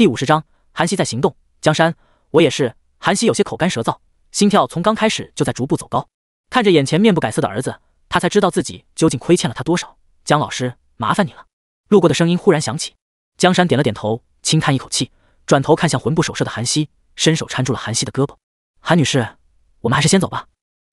第五十章，韩熙在行动。江山，我也是。韩熙有些口干舌燥，心跳从刚开始就在逐步走高。看着眼前面不改色的儿子，他才知道自己究竟亏欠了他多少。江老师，麻烦你了。路过的声音忽然响起，江山点了点头，轻叹一口气，转头看向魂不守舍的韩熙，伸手搀住了韩熙的胳膊。韩女士，我们还是先走吧。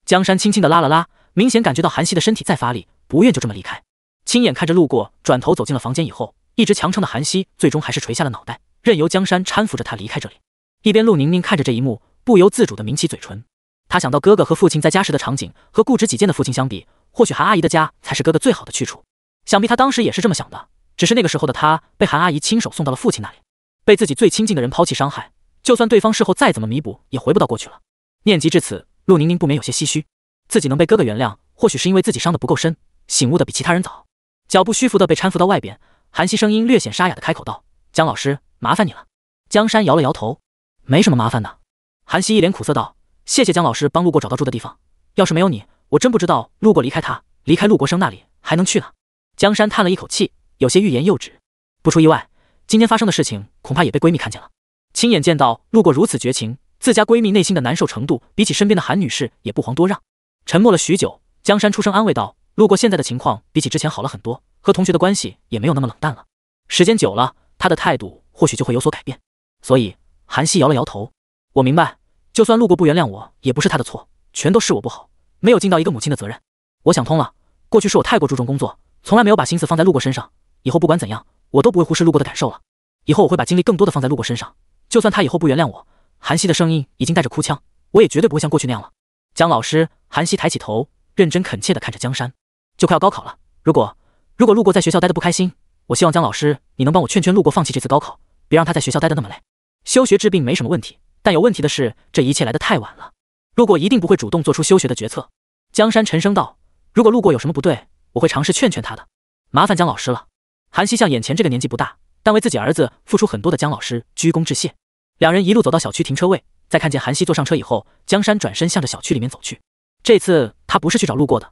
江山轻轻的拉了拉，明显感觉到韩熙的身体在发力，不愿就这么离开。亲眼看着路过转头走进了房间以后，一直强撑的韩熙最终还是垂下了脑袋。任由江山搀扶着他离开这里，一边陆宁宁看着这一幕，不由自主的抿起嘴唇。他想到哥哥和父亲在家时的场景，和固执己见的父亲相比，或许韩阿姨的家才是哥哥最好的去处。想必他当时也是这么想的，只是那个时候的他被韩阿姨亲手送到了父亲那里，被自己最亲近的人抛弃伤害，就算对方事后再怎么弥补，也回不到过去了。念及至此，陆宁宁不免有些唏嘘，自己能被哥哥原谅，或许是因为自己伤得不够深，醒悟的比其他人早。脚步虚浮的被搀扶到外边，韩熙声音略显沙哑的开口道。江老师，麻烦你了。江山摇了摇头，没什么麻烦的。韩熙一脸苦涩道：“谢谢江老师帮路过找到住的地方，要是没有你，我真不知道路过离开他，离开陆国生那里还能去哪。”江山叹了一口气，有些欲言又止。不出意外，今天发生的事情恐怕也被闺蜜看见了。亲眼见到路过如此绝情，自家闺蜜内心的难受程度，比起身边的韩女士也不遑多让。沉默了许久，江山出声安慰道：“路过现在的情况，比起之前好了很多，和同学的关系也没有那么冷淡了。时间久了。”他的态度或许就会有所改变，所以韩熙摇了摇头。我明白，就算路过不原谅我，也不是他的错，全都是我不好，没有尽到一个母亲的责任。我想通了，过去是我太过注重工作，从来没有把心思放在路过身上。以后不管怎样，我都不会忽视路过的感受了。以后我会把精力更多的放在路过身上。就算他以后不原谅我，韩熙的声音已经带着哭腔，我也绝对不会像过去那样了。江老师，韩熙抬起头，认真恳切的看着江山。就快要高考了，如果如果路过在学校待的不开心。我希望江老师，你能帮我劝劝路过，放弃这次高考，别让他在学校待得那么累。休学治病没什么问题，但有问题的是，这一切来得太晚了。路过一定不会主动做出休学的决策。江山沉声道：“如果路过有什么不对，我会尝试劝劝他的。”麻烦江老师了。韩熙向眼前这个年纪不大，但为自己儿子付出很多的江老师鞠躬致谢。两人一路走到小区停车位，在看见韩熙坐上车以后，江山转身向着小区里面走去。这次他不是去找路过的，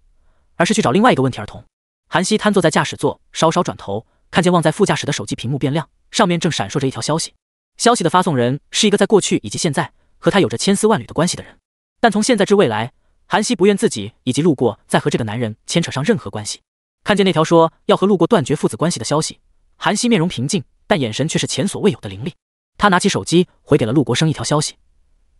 而是去找另外一个问题儿童。韩熙瘫坐在驾驶座，稍稍转头。看见忘在副驾驶的手机屏幕变亮，上面正闪烁着一条消息。消息的发送人是一个在过去以及现在和他有着千丝万缕的关系的人。但从现在至未来，韩熙不愿自己以及路过再和这个男人牵扯上任何关系。看见那条说要和路过断绝父子关系的消息，韩熙面容平静，但眼神却是前所未有的凌厉。他拿起手机回给了陆国生一条消息：“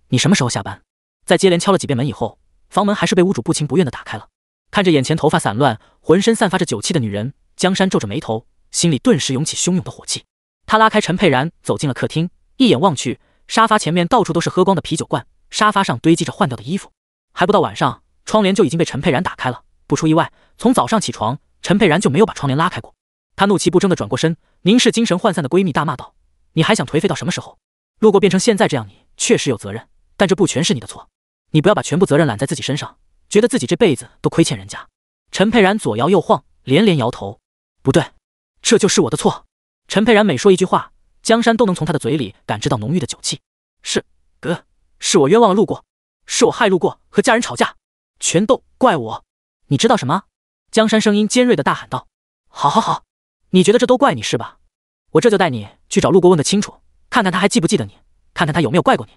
你什么时候下班？”在接连敲了几遍门以后，房门还是被屋主不情不愿的打开了。看着眼前头发散乱、浑身散发着酒气的女人，江山皱着眉头。心里顿时涌起汹涌的火气，他拉开陈佩然，走进了客厅。一眼望去，沙发前面到处都是喝光的啤酒罐，沙发上堆积着换掉的衣服。还不到晚上，窗帘就已经被陈佩然打开了。不出意外，从早上起床，陈佩然就没有把窗帘拉开过。他怒气不争的转过身，凝视精神涣散的闺蜜，大骂道：“你还想颓废到什么时候？路过变成现在这样，你确实有责任，但这不全是你的错。你不要把全部责任揽在自己身上，觉得自己这辈子都亏欠人家。”陈佩然左摇右晃，连连摇头：“不对。”这就是我的错。陈佩然每说一句话，江山都能从他的嘴里感知到浓郁的酒气。是哥，是我冤枉了路过，是我害路过和家人吵架，全都怪我。你知道什么？江山声音尖锐的大喊道。好好好，你觉得这都怪你是吧？我这就带你去找路过问个清楚，看看他还记不记得你，看看他有没有怪过你。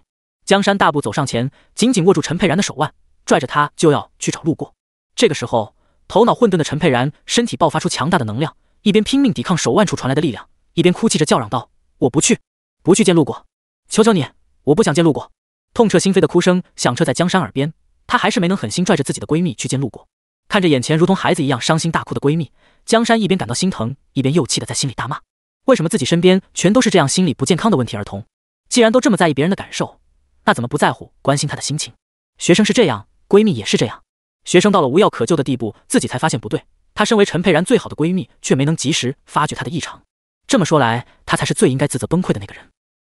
江山大步走上前，紧紧握住陈佩然的手腕，拽着他就要去找路过。这个时候，头脑混沌的陈佩然身体爆发出强大的能量。一边拼命抵抗手腕处传来的力量，一边哭泣着叫嚷道：“我不去，不去见路过，求求你，我不想见路过。”痛彻心扉的哭声响彻在江山耳边，他还是没能狠心拽着自己的闺蜜去见路过。看着眼前如同孩子一样伤心大哭的闺蜜，江山一边感到心疼，一边又气的在心里大骂：“为什么自己身边全都是这样心理不健康的问题儿童？既然都这么在意别人的感受，那怎么不在乎关心他的心情？学生是这样，闺蜜也是这样。学生到了无药可救的地步，自己才发现不对。”她身为陈佩然最好的闺蜜，却没能及时发觉她的异常。这么说来，她才是最应该自责崩溃的那个人。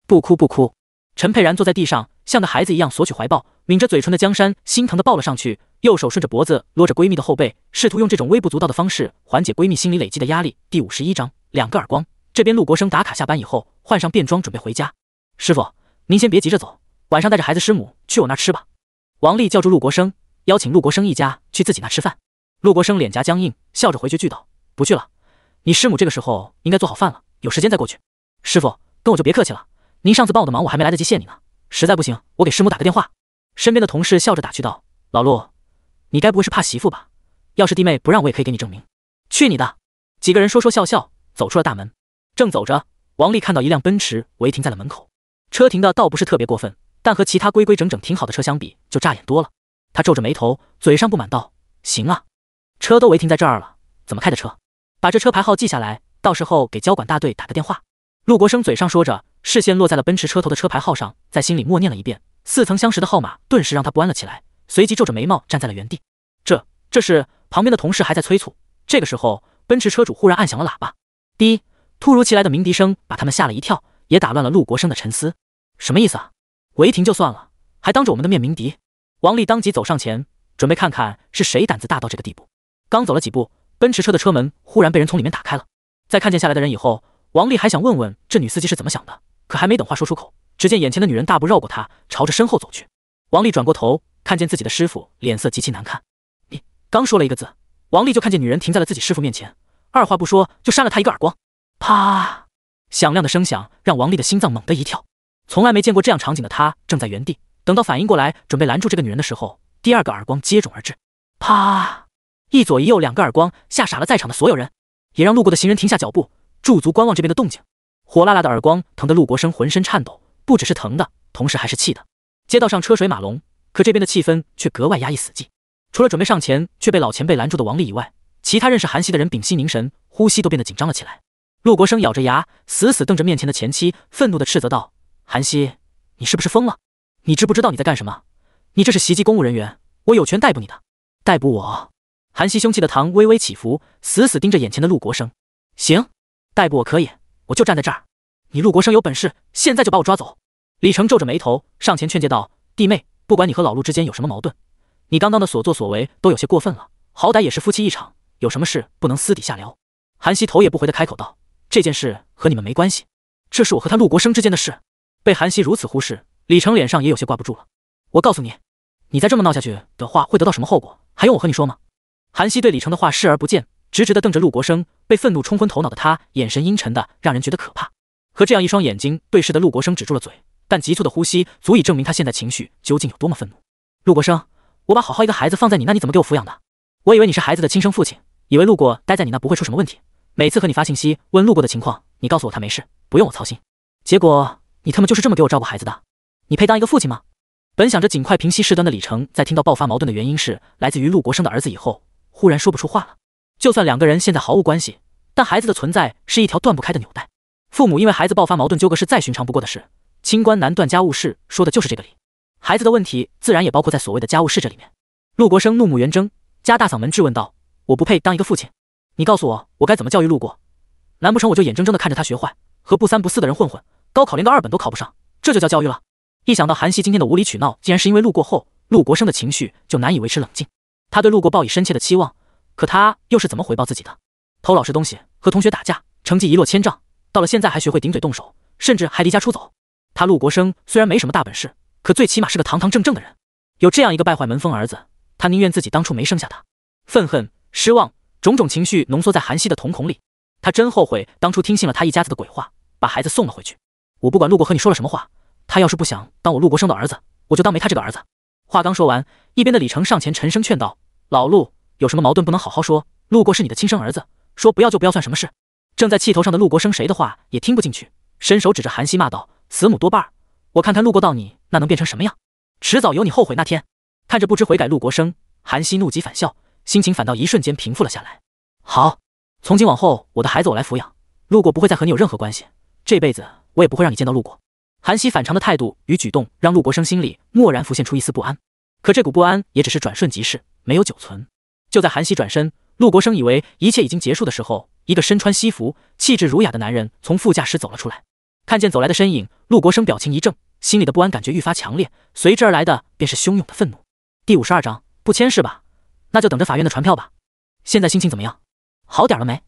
不哭不哭，陈佩然坐在地上，像个孩子一样索取怀抱，抿着嘴唇的江山心疼的抱了上去，右手顺着脖子搂着闺蜜的后背，试图用这种微不足道的方式缓解闺蜜心理累积的压力。第五十一章两个耳光。这边陆国生打卡下班以后，换上便装准备回家。师傅，您先别急着走，晚上带着孩子师母去我那吃吧。王丽叫住陆国生，邀请陆国生一家去自己那吃饭。陆国生脸颊僵硬，笑着回绝拒道：“不去了，你师母这个时候应该做好饭了，有时间再过去。”师傅，跟我就别客气了。您上次帮我的忙，我还没来得及谢你呢。实在不行，我给师母打个电话。”身边的同事笑着打趣道：“老陆，你该不会是怕媳妇吧？要是弟妹不让，我也可以给你证明。”去你的！几个人说说笑笑，走出了大门。正走着，王丽看到一辆奔驰违停在了门口，车停的倒不是特别过分，但和其他规规整整停好的车相比，就扎眼多了。他皱着眉头，嘴上不满道：“行啊。”车都违停在这儿了，怎么开的车？把这车牌号记下来，到时候给交管大队打个电话。陆国生嘴上说着，视线落在了奔驰车头的车牌号上，在心里默念了一遍，似曾相识的号码顿时让他不安了起来，随即皱着眉毛站在了原地。这这是旁边的同事还在催促，这个时候奔驰车主忽然按响了喇叭，滴！突如其来的鸣笛声把他们吓了一跳，也打乱了陆国生的沉思。什么意思啊？违停就算了，还当着我们的面鸣笛？王丽当即走上前，准备看看是谁胆子大到这个地步。刚走了几步，奔驰车的车门忽然被人从里面打开了。在看见下来的人以后，王丽还想问问这女司机是怎么想的，可还没等话说出口，只见眼前的女人大步绕过他，朝着身后走去。王丽转过头，看见自己的师傅脸色极其难看。你刚说了一个字，王丽就看见女人停在了自己师傅面前，二话不说就扇了他一个耳光，啪！响亮的声响让王丽的心脏猛地一跳。从来没见过这样场景的她正在原地等到反应过来准备拦住这个女人的时候，第二个耳光接踵而至，啪！一左一右两个耳光，吓傻了在场的所有人，也让路过的行人停下脚步，驻足观望这边的动静。火辣辣的耳光疼得陆国生浑身颤抖，不只是疼的，同时还是气的。街道上车水马龙，可这边的气氛却格外压抑死寂。除了准备上前却被老前辈拦住的王丽以外，其他认识韩熙的人屏息凝神，呼吸都变得紧张了起来。陆国生咬着牙，死死瞪着面前的前妻，愤怒地斥责道：“韩熙，你是不是疯了？你知不知道你在干什么？你这是袭击公务人员，我有权逮捕你的！逮捕我！”韩熙胸气的膛微微起伏，死死盯着眼前的陆国生。行，逮捕我可以，我就站在这儿。你陆国生有本事，现在就把我抓走。李成皱着眉头上前劝诫道：“弟妹，不管你和老陆之间有什么矛盾，你刚刚的所作所为都有些过分了。好歹也是夫妻一场，有什么事不能私底下聊？”韩熙头也不回的开口道：“这件事和你们没关系，这是我和他陆国生之间的事。”被韩熙如此忽视，李成脸上也有些挂不住了。我告诉你，你再这么闹下去的话，会得到什么后果？还用我和你说吗？韩熙对李成的话视而不见，直直的瞪着陆国生。被愤怒冲昏头脑的他，眼神阴沉的让人觉得可怕。和这样一双眼睛对视的陆国生止住了嘴，但急促的呼吸足以证明他现在情绪究竟有多么愤怒。陆国生，我把好好一个孩子放在你那，你怎么给我抚养的？我以为你是孩子的亲生父亲，以为路过待在你那不会出什么问题。每次和你发信息问路过的情况，你告诉我他没事，不用我操心。结果你他妈就是这么给我照顾孩子的？你配当一个父亲吗？本想着尽快平息事端的李成，在听到爆发矛盾的原因是来自于陆国生的儿子以后，忽然说不出话了。就算两个人现在毫无关系，但孩子的存在是一条断不开的纽带。父母因为孩子爆发矛盾纠葛是再寻常不过的事，“清官难断家务事”说的就是这个理。孩子的问题自然也包括在所谓的家务事这里面。陆国生怒目圆睁，加大嗓门质问道：“我不配当一个父亲？你告诉我，我该怎么教育陆过？难不成我就眼睁睁的看着他学坏，和不三不四的人混混，高考连个二本都考不上？这就叫教育了？”一想到韩熙今天的无理取闹，竟然是因为陆过后，陆国生的情绪就难以维持冷静。他对陆过抱以深切的期望，可他又是怎么回报自己的？偷老师东西，和同学打架，成绩一落千丈，到了现在还学会顶嘴动手，甚至还离家出走。他陆国生虽然没什么大本事，可最起码是个堂堂正正的人。有这样一个败坏门风儿子，他宁愿自己当初没生下他。愤恨、失望，种种情绪浓缩在韩熙的瞳孔里。他真后悔当初听信了他一家子的鬼话，把孩子送了回去。我不管陆国和你说了什么话，他要是不想当我陆国生的儿子，我就当没他这个儿子。话刚说完，一边的李成上前沉声劝道。老陆有什么矛盾不能好好说？陆过是你的亲生儿子，说不要就不要算什么事？正在气头上的陆国生，谁的话也听不进去，伸手指着韩熙骂道：“慈母多半，儿，我看看陆过到你那能变成什么样？迟早有你后悔那天。”看着不知悔改陆国生，韩熙怒极反笑，心情反倒一瞬间平复了下来。好，从今往后我的孩子我来抚养，陆过不会再和你有任何关系，这辈子我也不会让你见到陆过。韩熙反常的态度与举动，让陆国生心里蓦然浮现出一丝不安，可这股不安也只是转瞬即逝。没有久存。就在韩熙转身，陆国生以为一切已经结束的时候，一个身穿西服、气质儒雅的男人从副驾驶走了出来。看见走来的身影，陆国生表情一怔，心里的不安感觉愈发强烈，随之而来的便是汹涌的愤怒。第五十二章，不签是吧？那就等着法院的传票吧。现在心情怎么样？好点了没？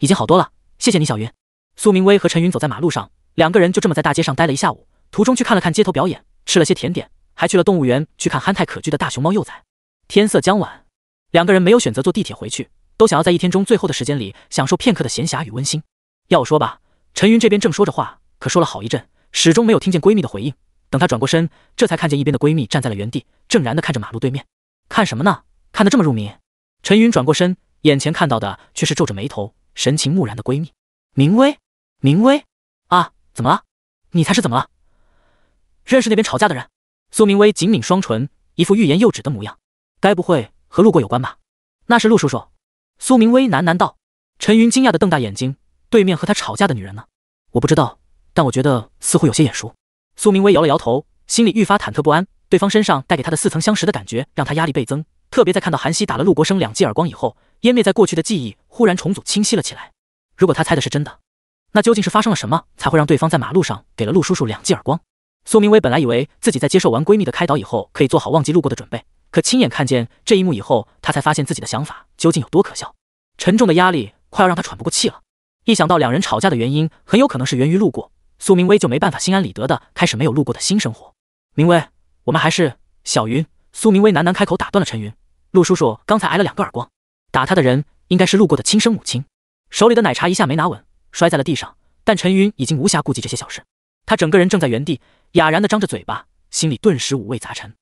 已经好多了。谢谢你，小云。苏明威和陈云走在马路上，两个人就这么在大街上待了一下午。途中去看了看街头表演，吃了些甜点，还去了动物园去看憨态可掬的大熊猫幼崽。天色将晚，两个人没有选择坐地铁回去，都想要在一天中最后的时间里享受片刻的闲暇与温馨。要我说吧，陈云这边正说着话，可说了好一阵，始终没有听见闺蜜的回应。等她转过身，这才看见一边的闺蜜站在了原地，正然的看着马路对面。看什么呢？看得这么入迷？陈云转过身，眼前看到的却是皱着眉头、神情木然的闺蜜明威。明威，啊，怎么了？你才是怎么了？认识那边吵架的人？苏明威紧抿双唇，一副欲言又止的模样。该不会和路过有关吧？那是陆叔叔。苏明威喃喃道。陈云惊讶地瞪大眼睛。对面和他吵架的女人呢？我不知道，但我觉得似乎有些眼熟。苏明威摇了摇头，心里愈发忐忑不安。对方身上带给他的似曾相识的感觉，让他压力倍增。特别在看到韩熙打了陆国生两记耳光以后，湮灭在过去的记忆忽然重组清晰了起来。如果他猜的是真的，那究竟是发生了什么才会让对方在马路上给了陆叔叔两记耳光？苏明威本来以为自己在接受完闺蜜的开导以后，可以做好忘记路过的准备。可亲眼看见这一幕以后，他才发现自己的想法究竟有多可笑。沉重的压力快要让他喘不过气了。一想到两人吵架的原因很有可能是源于路过，苏明威就没办法心安理得的开始没有路过的新生活。明威，我们还是小云。苏明威喃喃开口打断了陈云。陆叔叔刚才挨了两个耳光，打他的人应该是路过的亲生母亲。手里的奶茶一下没拿稳，摔在了地上。但陈云已经无暇顾及这些小事，他整个人正在原地哑然的张着嘴巴，心里顿时五味杂陈。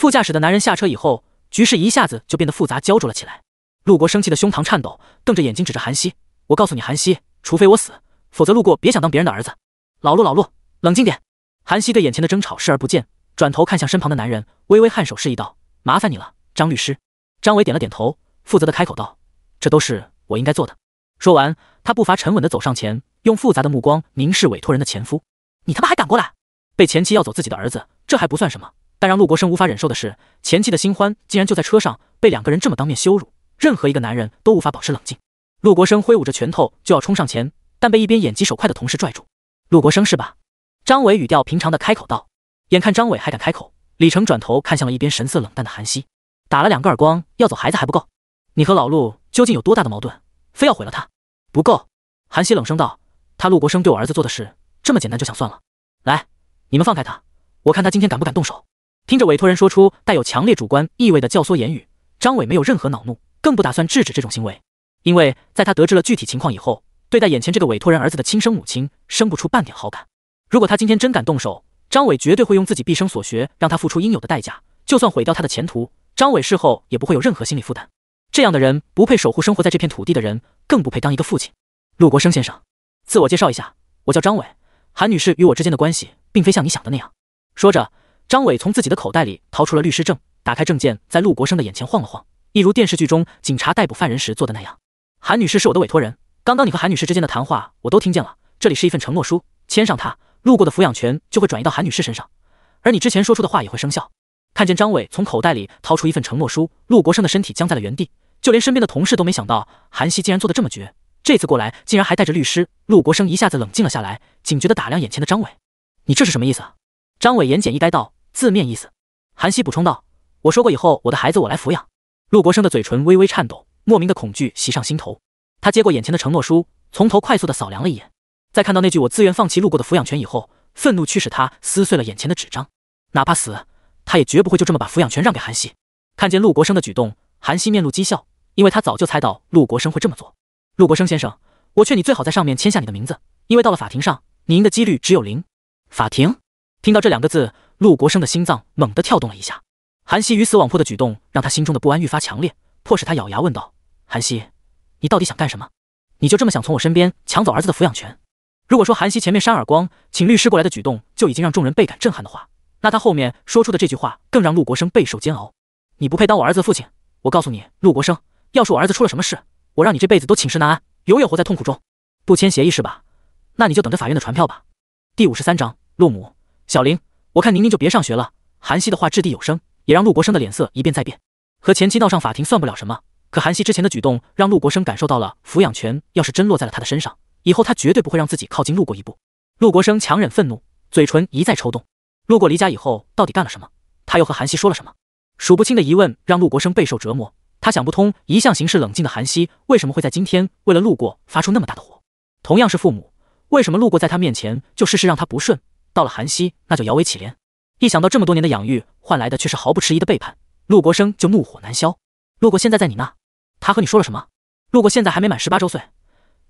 副驾驶的男人下车以后，局势一下子就变得复杂焦灼了起来。陆国生气的胸膛颤抖，瞪着眼睛指着韩熙：“我告诉你，韩熙，除非我死，否则陆过别想当别人的儿子。”老陆，老陆，冷静点。韩熙对眼前的争吵视而不见，转头看向身旁的男人，微微颔首示意道：“麻烦你了，张律师。”张伟点了点头，负责的开口道：“这都是我应该做的。”说完，他步伐沉稳的走上前，用复杂的目光凝视委托人的前夫：“你他妈还敢过来？被前妻要走自己的儿子，这还不算什么。”但让陆国生无法忍受的是，前妻的新欢竟然就在车上被两个人这么当面羞辱，任何一个男人都无法保持冷静。陆国生挥舞着拳头就要冲上前，但被一边眼疾手快的同事拽住。陆国生是吧？张伟语调平常的开口道。眼看张伟还敢开口，李成转头看向了一边神色冷淡的韩熙，打了两个耳光要走孩子还不够？你和老陆究竟有多大的矛盾，非要毁了他？不够。韩熙冷声道：“他陆国生对我儿子做的事这么简单就想算了？来，你们放开他，我看他今天敢不敢动手。”听着委托人说出带有强烈主观意味的教唆言语，张伟没有任何恼怒，更不打算制止这种行为。因为在他得知了具体情况以后，对待眼前这个委托人儿子的亲生母亲，生不出半点好感。如果他今天真敢动手，张伟绝对会用自己毕生所学让他付出应有的代价，就算毁掉他的前途，张伟事后也不会有任何心理负担。这样的人不配守护生活在这片土地的人，更不配当一个父亲。陆国生先生，自我介绍一下，我叫张伟。韩女士与我之间的关系，并非像你想的那样。说着。张伟从自己的口袋里掏出了律师证，打开证件，在陆国生的眼前晃了晃，一如电视剧中警察逮捕犯人时做的那样。韩女士是我的委托人，刚刚你和韩女士之间的谈话我都听见了。这里是一份承诺书，签上它，路过的抚养权就会转移到韩女士身上，而你之前说出的话也会生效。看见张伟从口袋里掏出一份承诺书，陆国生的身体僵在了原地，就连身边的同事都没想到韩熙竟然做的这么绝。这次过来竟然还带着律师。陆国生一下子冷静了下来，警觉地打量眼前的张伟：“你这是什么意思？”张伟言简意赅道。字面意思，韩熙补充道：“我说过，以后我的孩子我来抚养。”陆国生的嘴唇微微颤抖，莫名的恐惧袭上心头。他接过眼前的承诺书，从头快速的扫量了一眼，在看到那句“我自愿放弃路过的抚养权”以后，愤怒驱使他撕碎了眼前的纸张。哪怕死，他也绝不会就这么把抚养权让给韩熙。看见陆国生的举动，韩熙面露讥笑，因为他早就猜到陆国生会这么做。陆国生先生，我劝你最好在上面签下你的名字，因为到了法庭上，你赢的几率只有零。法庭，听到这两个字。陆国生的心脏猛地跳动了一下，韩熙鱼死网破的举动让他心中的不安愈发强烈，迫使他咬牙问道：“韩熙，你到底想干什么？你就这么想从我身边抢走儿子的抚养权？”如果说韩熙前面扇耳光、请律师过来的举动就已经让众人倍感震撼的话，那他后面说出的这句话更让陆国生备受煎熬：“你不配当我儿子的父亲！我告诉你，陆国生，要是我儿子出了什么事，我让你这辈子都寝食难安，永远活在痛苦中！不签协议是吧？那你就等着法院的传票吧。”第五十三章陆母小玲。我看宁宁就别上学了。韩熙的话掷地有声，也让陆国生的脸色一变再变。和前妻闹上法庭算不了什么，可韩熙之前的举动让陆国生感受到了抚养权要是真落在了他的身上，以后他绝对不会让自己靠近路过一步。陆国生强忍愤怒，嘴唇一再抽动。路过离家以后到底干了什么？他又和韩熙说了什么？数不清的疑问让陆国生备受折磨。他想不通，一向行事冷静的韩熙为什么会在今天为了路过发出那么大的火？同样是父母，为什么路过在他面前就事事让他不顺？到了韩熙，那就摇尾乞怜。一想到这么多年的养育换来的却是毫不迟疑的背叛，陆国生就怒火难消。陆国现在在你那，他和你说了什么？陆国现在还没满十八周岁，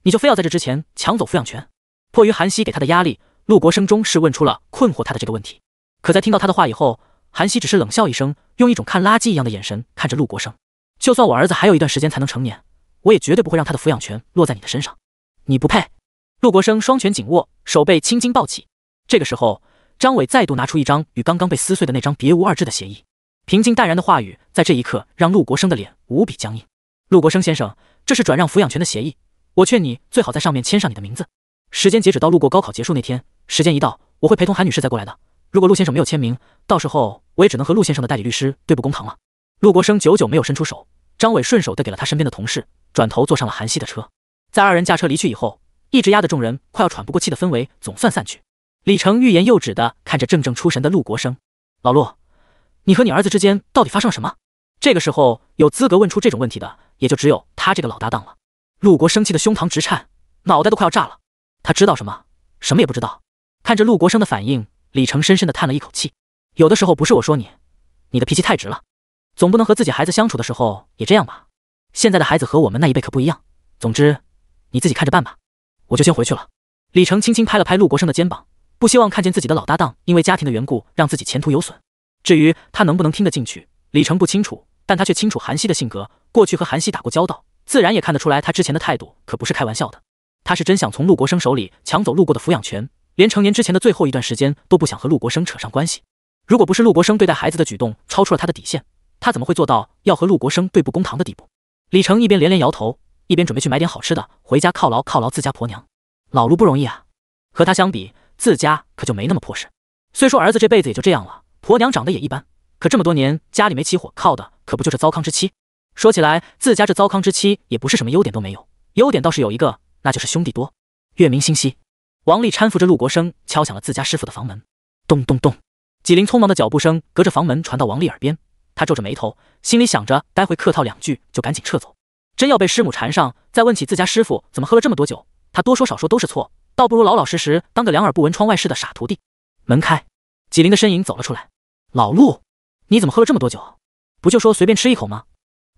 你就非要在这之前抢走抚养权？迫于韩熙给他的压力，陆国生终是问出了困惑他的这个问题。可在听到他的话以后，韩熙只是冷笑一声，用一种看垃圾一样的眼神看着陆国生。就算我儿子还有一段时间才能成年，我也绝对不会让他的抚养权落在你的身上。你不配！陆国生双拳紧握，手背青筋暴起。这个时候，张伟再度拿出一张与刚刚被撕碎的那张别无二致的协议，平静淡然的话语在这一刻让陆国生的脸无比僵硬。陆国生先生，这是转让抚养权的协议，我劝你最好在上面签上你的名字。时间截止到路过高考结束那天，时间一到，我会陪同韩女士再过来的。如果陆先生没有签名，到时候我也只能和陆先生的代理律师对簿公堂了。陆国生久久没有伸出手，张伟顺手的给了他身边的同事，转头坐上了韩熙的车。在二人驾车离去以后，一直压得众人快要喘不过气的氛围总算散去。李成欲言又止的看着怔怔出神的陆国生，老陆，你和你儿子之间到底发生了什么？这个时候有资格问出这种问题的，也就只有他这个老搭档了。陆国生气的胸膛直颤，脑袋都快要炸了。他知道什么？什么也不知道。看着陆国生的反应，李成深深的叹了一口气。有的时候不是我说你，你的脾气太直了，总不能和自己孩子相处的时候也这样吧？现在的孩子和我们那一辈可不一样。总之，你自己看着办吧，我就先回去了。李成轻轻拍了拍陆国生的肩膀。不希望看见自己的老搭档因为家庭的缘故让自己前途有损。至于他能不能听得进去，李成不清楚，但他却清楚韩熙的性格。过去和韩熙打过交道，自然也看得出来他之前的态度可不是开玩笑的。他是真想从陆国生手里抢走路过的抚养权，连成年之前的最后一段时间都不想和陆国生扯上关系。如果不是陆国生对待孩子的举动超出了他的底线，他怎么会做到要和陆国生对簿公堂的地步？李成一边连连摇头，一边准备去买点好吃的回家犒劳犒劳自家婆娘。老陆不容易啊，和他相比。自家可就没那么破事。虽说儿子这辈子也就这样了，婆娘长得也一般，可这么多年家里没起火，靠的可不就是糟糠之妻？说起来，自家这糟糠之妻也不是什么优点都没有，优点倒是有一个，那就是兄弟多。月明星稀，王丽搀扶着陆国生敲响了自家师傅的房门，咚咚咚，几灵匆忙的脚步声隔着房门传到王丽耳边，她皱着眉头，心里想着，待会客套两句就赶紧撤走，真要被师母缠上，再问起自家师傅怎么喝了这么多酒，他多说少说都是错。倒不如老老实实当个两耳不闻窗外事的傻徒弟。门开，纪灵的身影走了出来。老陆，你怎么喝了这么多酒？不就说随便吃一口吗？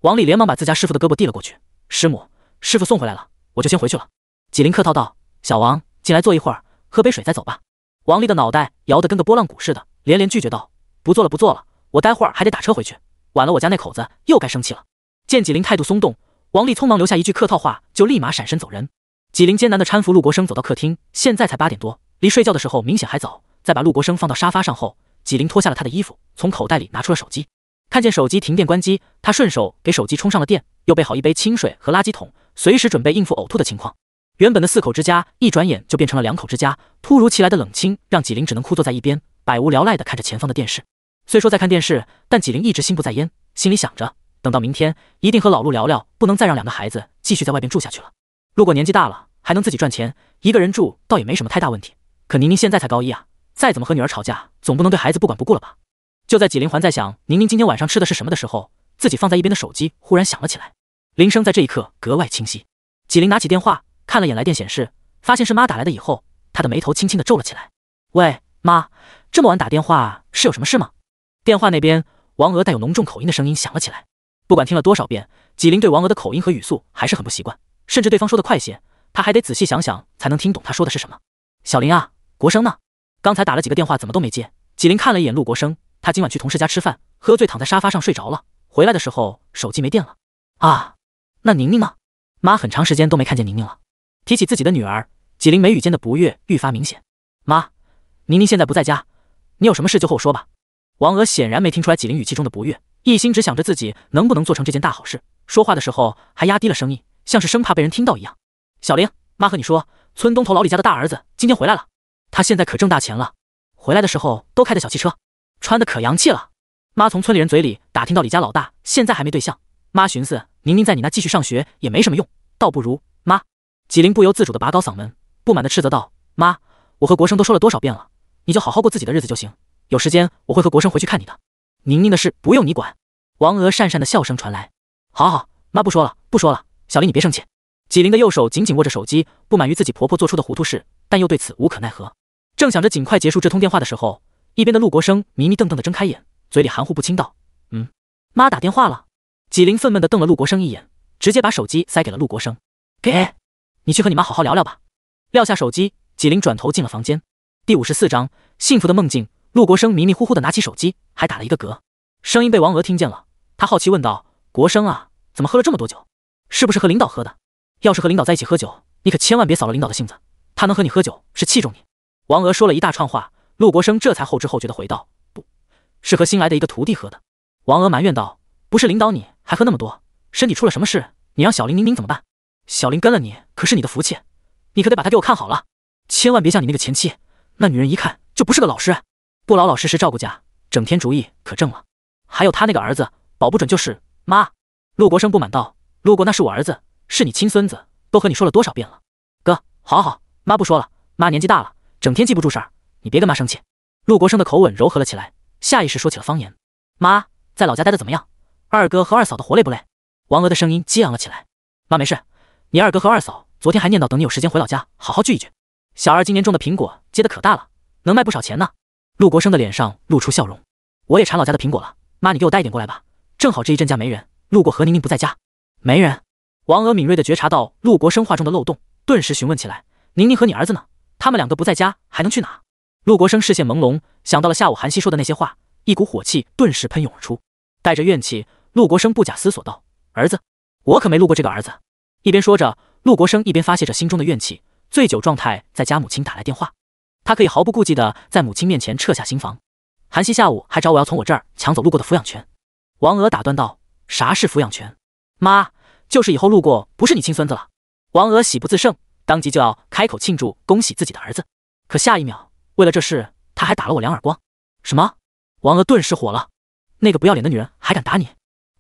王丽连忙把自家师傅的胳膊递了过去。师母，师傅送回来了，我就先回去了。纪灵客套道：“小王，进来坐一会儿，喝杯水再走吧。”王丽的脑袋摇得跟个拨浪鼓似的，连连拒绝道：“不坐了，不坐了，我待会儿还得打车回去，晚了我家那口子又该生气了。”见纪灵态度松动，王丽匆忙留下一句客套话，就立马闪身走人。纪灵艰难地搀扶陆国生走到客厅，现在才八点多，离睡觉的时候明显还早。在把陆国生放到沙发上后，纪灵脱下了他的衣服，从口袋里拿出了手机，看见手机停电关机，他顺手给手机充上了电，又备好一杯清水和垃圾桶，随时准备应付呕吐的情况。原本的四口之家，一转眼就变成了两口之家。突如其来的冷清让纪灵只能枯坐在一边，百无聊赖地看着前方的电视。虽说在看电视，但纪灵一直心不在焉，心里想着，等到明天一定和老陆聊聊，不能再让两个孩子继续在外边住下去了。如果年纪大了还能自己赚钱，一个人住倒也没什么太大问题。可宁宁现在才高一啊，再怎么和女儿吵架，总不能对孩子不管不顾了吧？就在纪琳还在想宁宁今天晚上吃的是什么的时候，自己放在一边的手机忽然响了起来，铃声在这一刻格外清晰。纪琳拿起电话，看了眼来电显示，发现是妈打来的以后，她的眉头轻轻的皱了起来。喂，妈，这么晚打电话是有什么事吗？电话那边，王娥带有浓重口音的声音响了起来。不管听了多少遍，纪琳对王娥的口音和语速还是很不习惯。甚至对方说的快些，他还得仔细想想才能听懂他说的是什么。小林啊，国生呢？刚才打了几个电话，怎么都没接。纪林看了一眼陆国生，他今晚去同事家吃饭，喝醉躺在沙发上睡着了。回来的时候手机没电了。啊，那宁宁呢？妈，很长时间都没看见宁宁了。提起自己的女儿，纪林眉宇间的不悦愈发明显。妈，宁宁现在不在家，你有什么事就和我说吧。王娥显然没听出来纪林语气中的不悦，一心只想着自己能不能做成这件大好事，说话的时候还压低了声音。像是生怕被人听到一样，小玲，妈和你说，村东头老李家的大儿子今天回来了，他现在可挣大钱了，回来的时候都开的小汽车，穿的可洋气了。妈从村里人嘴里打听到，李家老大现在还没对象，妈寻思，宁宁在你那继续上学也没什么用，倒不如……妈，纪灵不由自主的拔高嗓门，不满的斥责道：“妈，我和国生都说了多少遍了，你就好好过自己的日子就行，有时间我会和国生回去看你的。宁宁的事不用你管。”王娥讪讪的笑声传来：“好好，妈不说了，不说了。”小林，你别生气。纪灵的右手紧紧握着手机，不满于自己婆婆做出的糊涂事，但又对此无可奈何。正想着尽快结束这通电话的时候，一边的陆国生迷迷瞪瞪的睁开眼，嘴里含糊不清道：“嗯，妈打电话了。”纪灵愤懑的瞪了陆国生一眼，直接把手机塞给了陆国生：“给你去和你妈好好聊聊吧。”撂下手机，纪灵转头进了房间。第五十四章幸福的梦境。陆国生迷迷糊糊的拿起手机，还打了一个嗝，声音被王娥听见了，她好奇问道：“国生啊，怎么喝了这么多酒？”是不是和领导喝的？要是和领导在一起喝酒，你可千万别扫了领导的性子。他能和你喝酒，是器重你。王娥说了一大串话，陆国生这才后知后觉的回道：“不是和新来的一个徒弟喝的。”王娥埋怨道：“不是领导，你还喝那么多，身体出了什么事？你让小林、宁宁怎么办？小林跟了你，可是你的福气，你可得把他给我看好了，千万别像你那个前妻，那女人一看就不是个老实，人，不老老实实照顾家，整天主意可正了。还有他那个儿子，保不准就是妈。”陆国生不满道。路过那是我儿子，是你亲孙子，都和你说了多少遍了，哥，好好，妈不说了，妈年纪大了，整天记不住事儿，你别跟妈生气。陆国生的口吻柔和了起来，下意识说起了方言。妈在老家待的怎么样？二哥和二嫂的活累不累？王娥的声音激昂了起来。妈没事，你二哥和二嫂昨天还念叨等你有时间回老家好好聚一聚。小二今年种的苹果结的可大了，能卖不少钱呢。陆国生的脸上露出笑容。我也馋老家的苹果了，妈你给我带一点过来吧，正好这一阵家没人，路过何宁宁不在家。没人。王娥敏锐的觉察到陆国生话中的漏洞，顿时询问起来：“宁宁和你儿子呢？他们两个不在家，还能去哪？”陆国生视线朦胧，想到了下午韩熙说的那些话，一股火气顿时喷涌而出，带着怨气，陆国生不假思索道：“儿子，我可没路过这个儿子。”一边说着，陆国生一边发泄着心中的怨气。醉酒状态，在家母亲打来电话，他可以毫不顾忌的在母亲面前撤下新房。韩熙下午还找我要从我这儿抢走路过的抚养权。王娥打断道：“啥是抚养权？”妈，就是以后路过不是你亲孙子了。王娥喜不自胜，当即就要开口庆祝，恭喜自己的儿子。可下一秒，为了这事，他还打了我两耳光。什么？王娥顿时火了，那个不要脸的女人还敢打你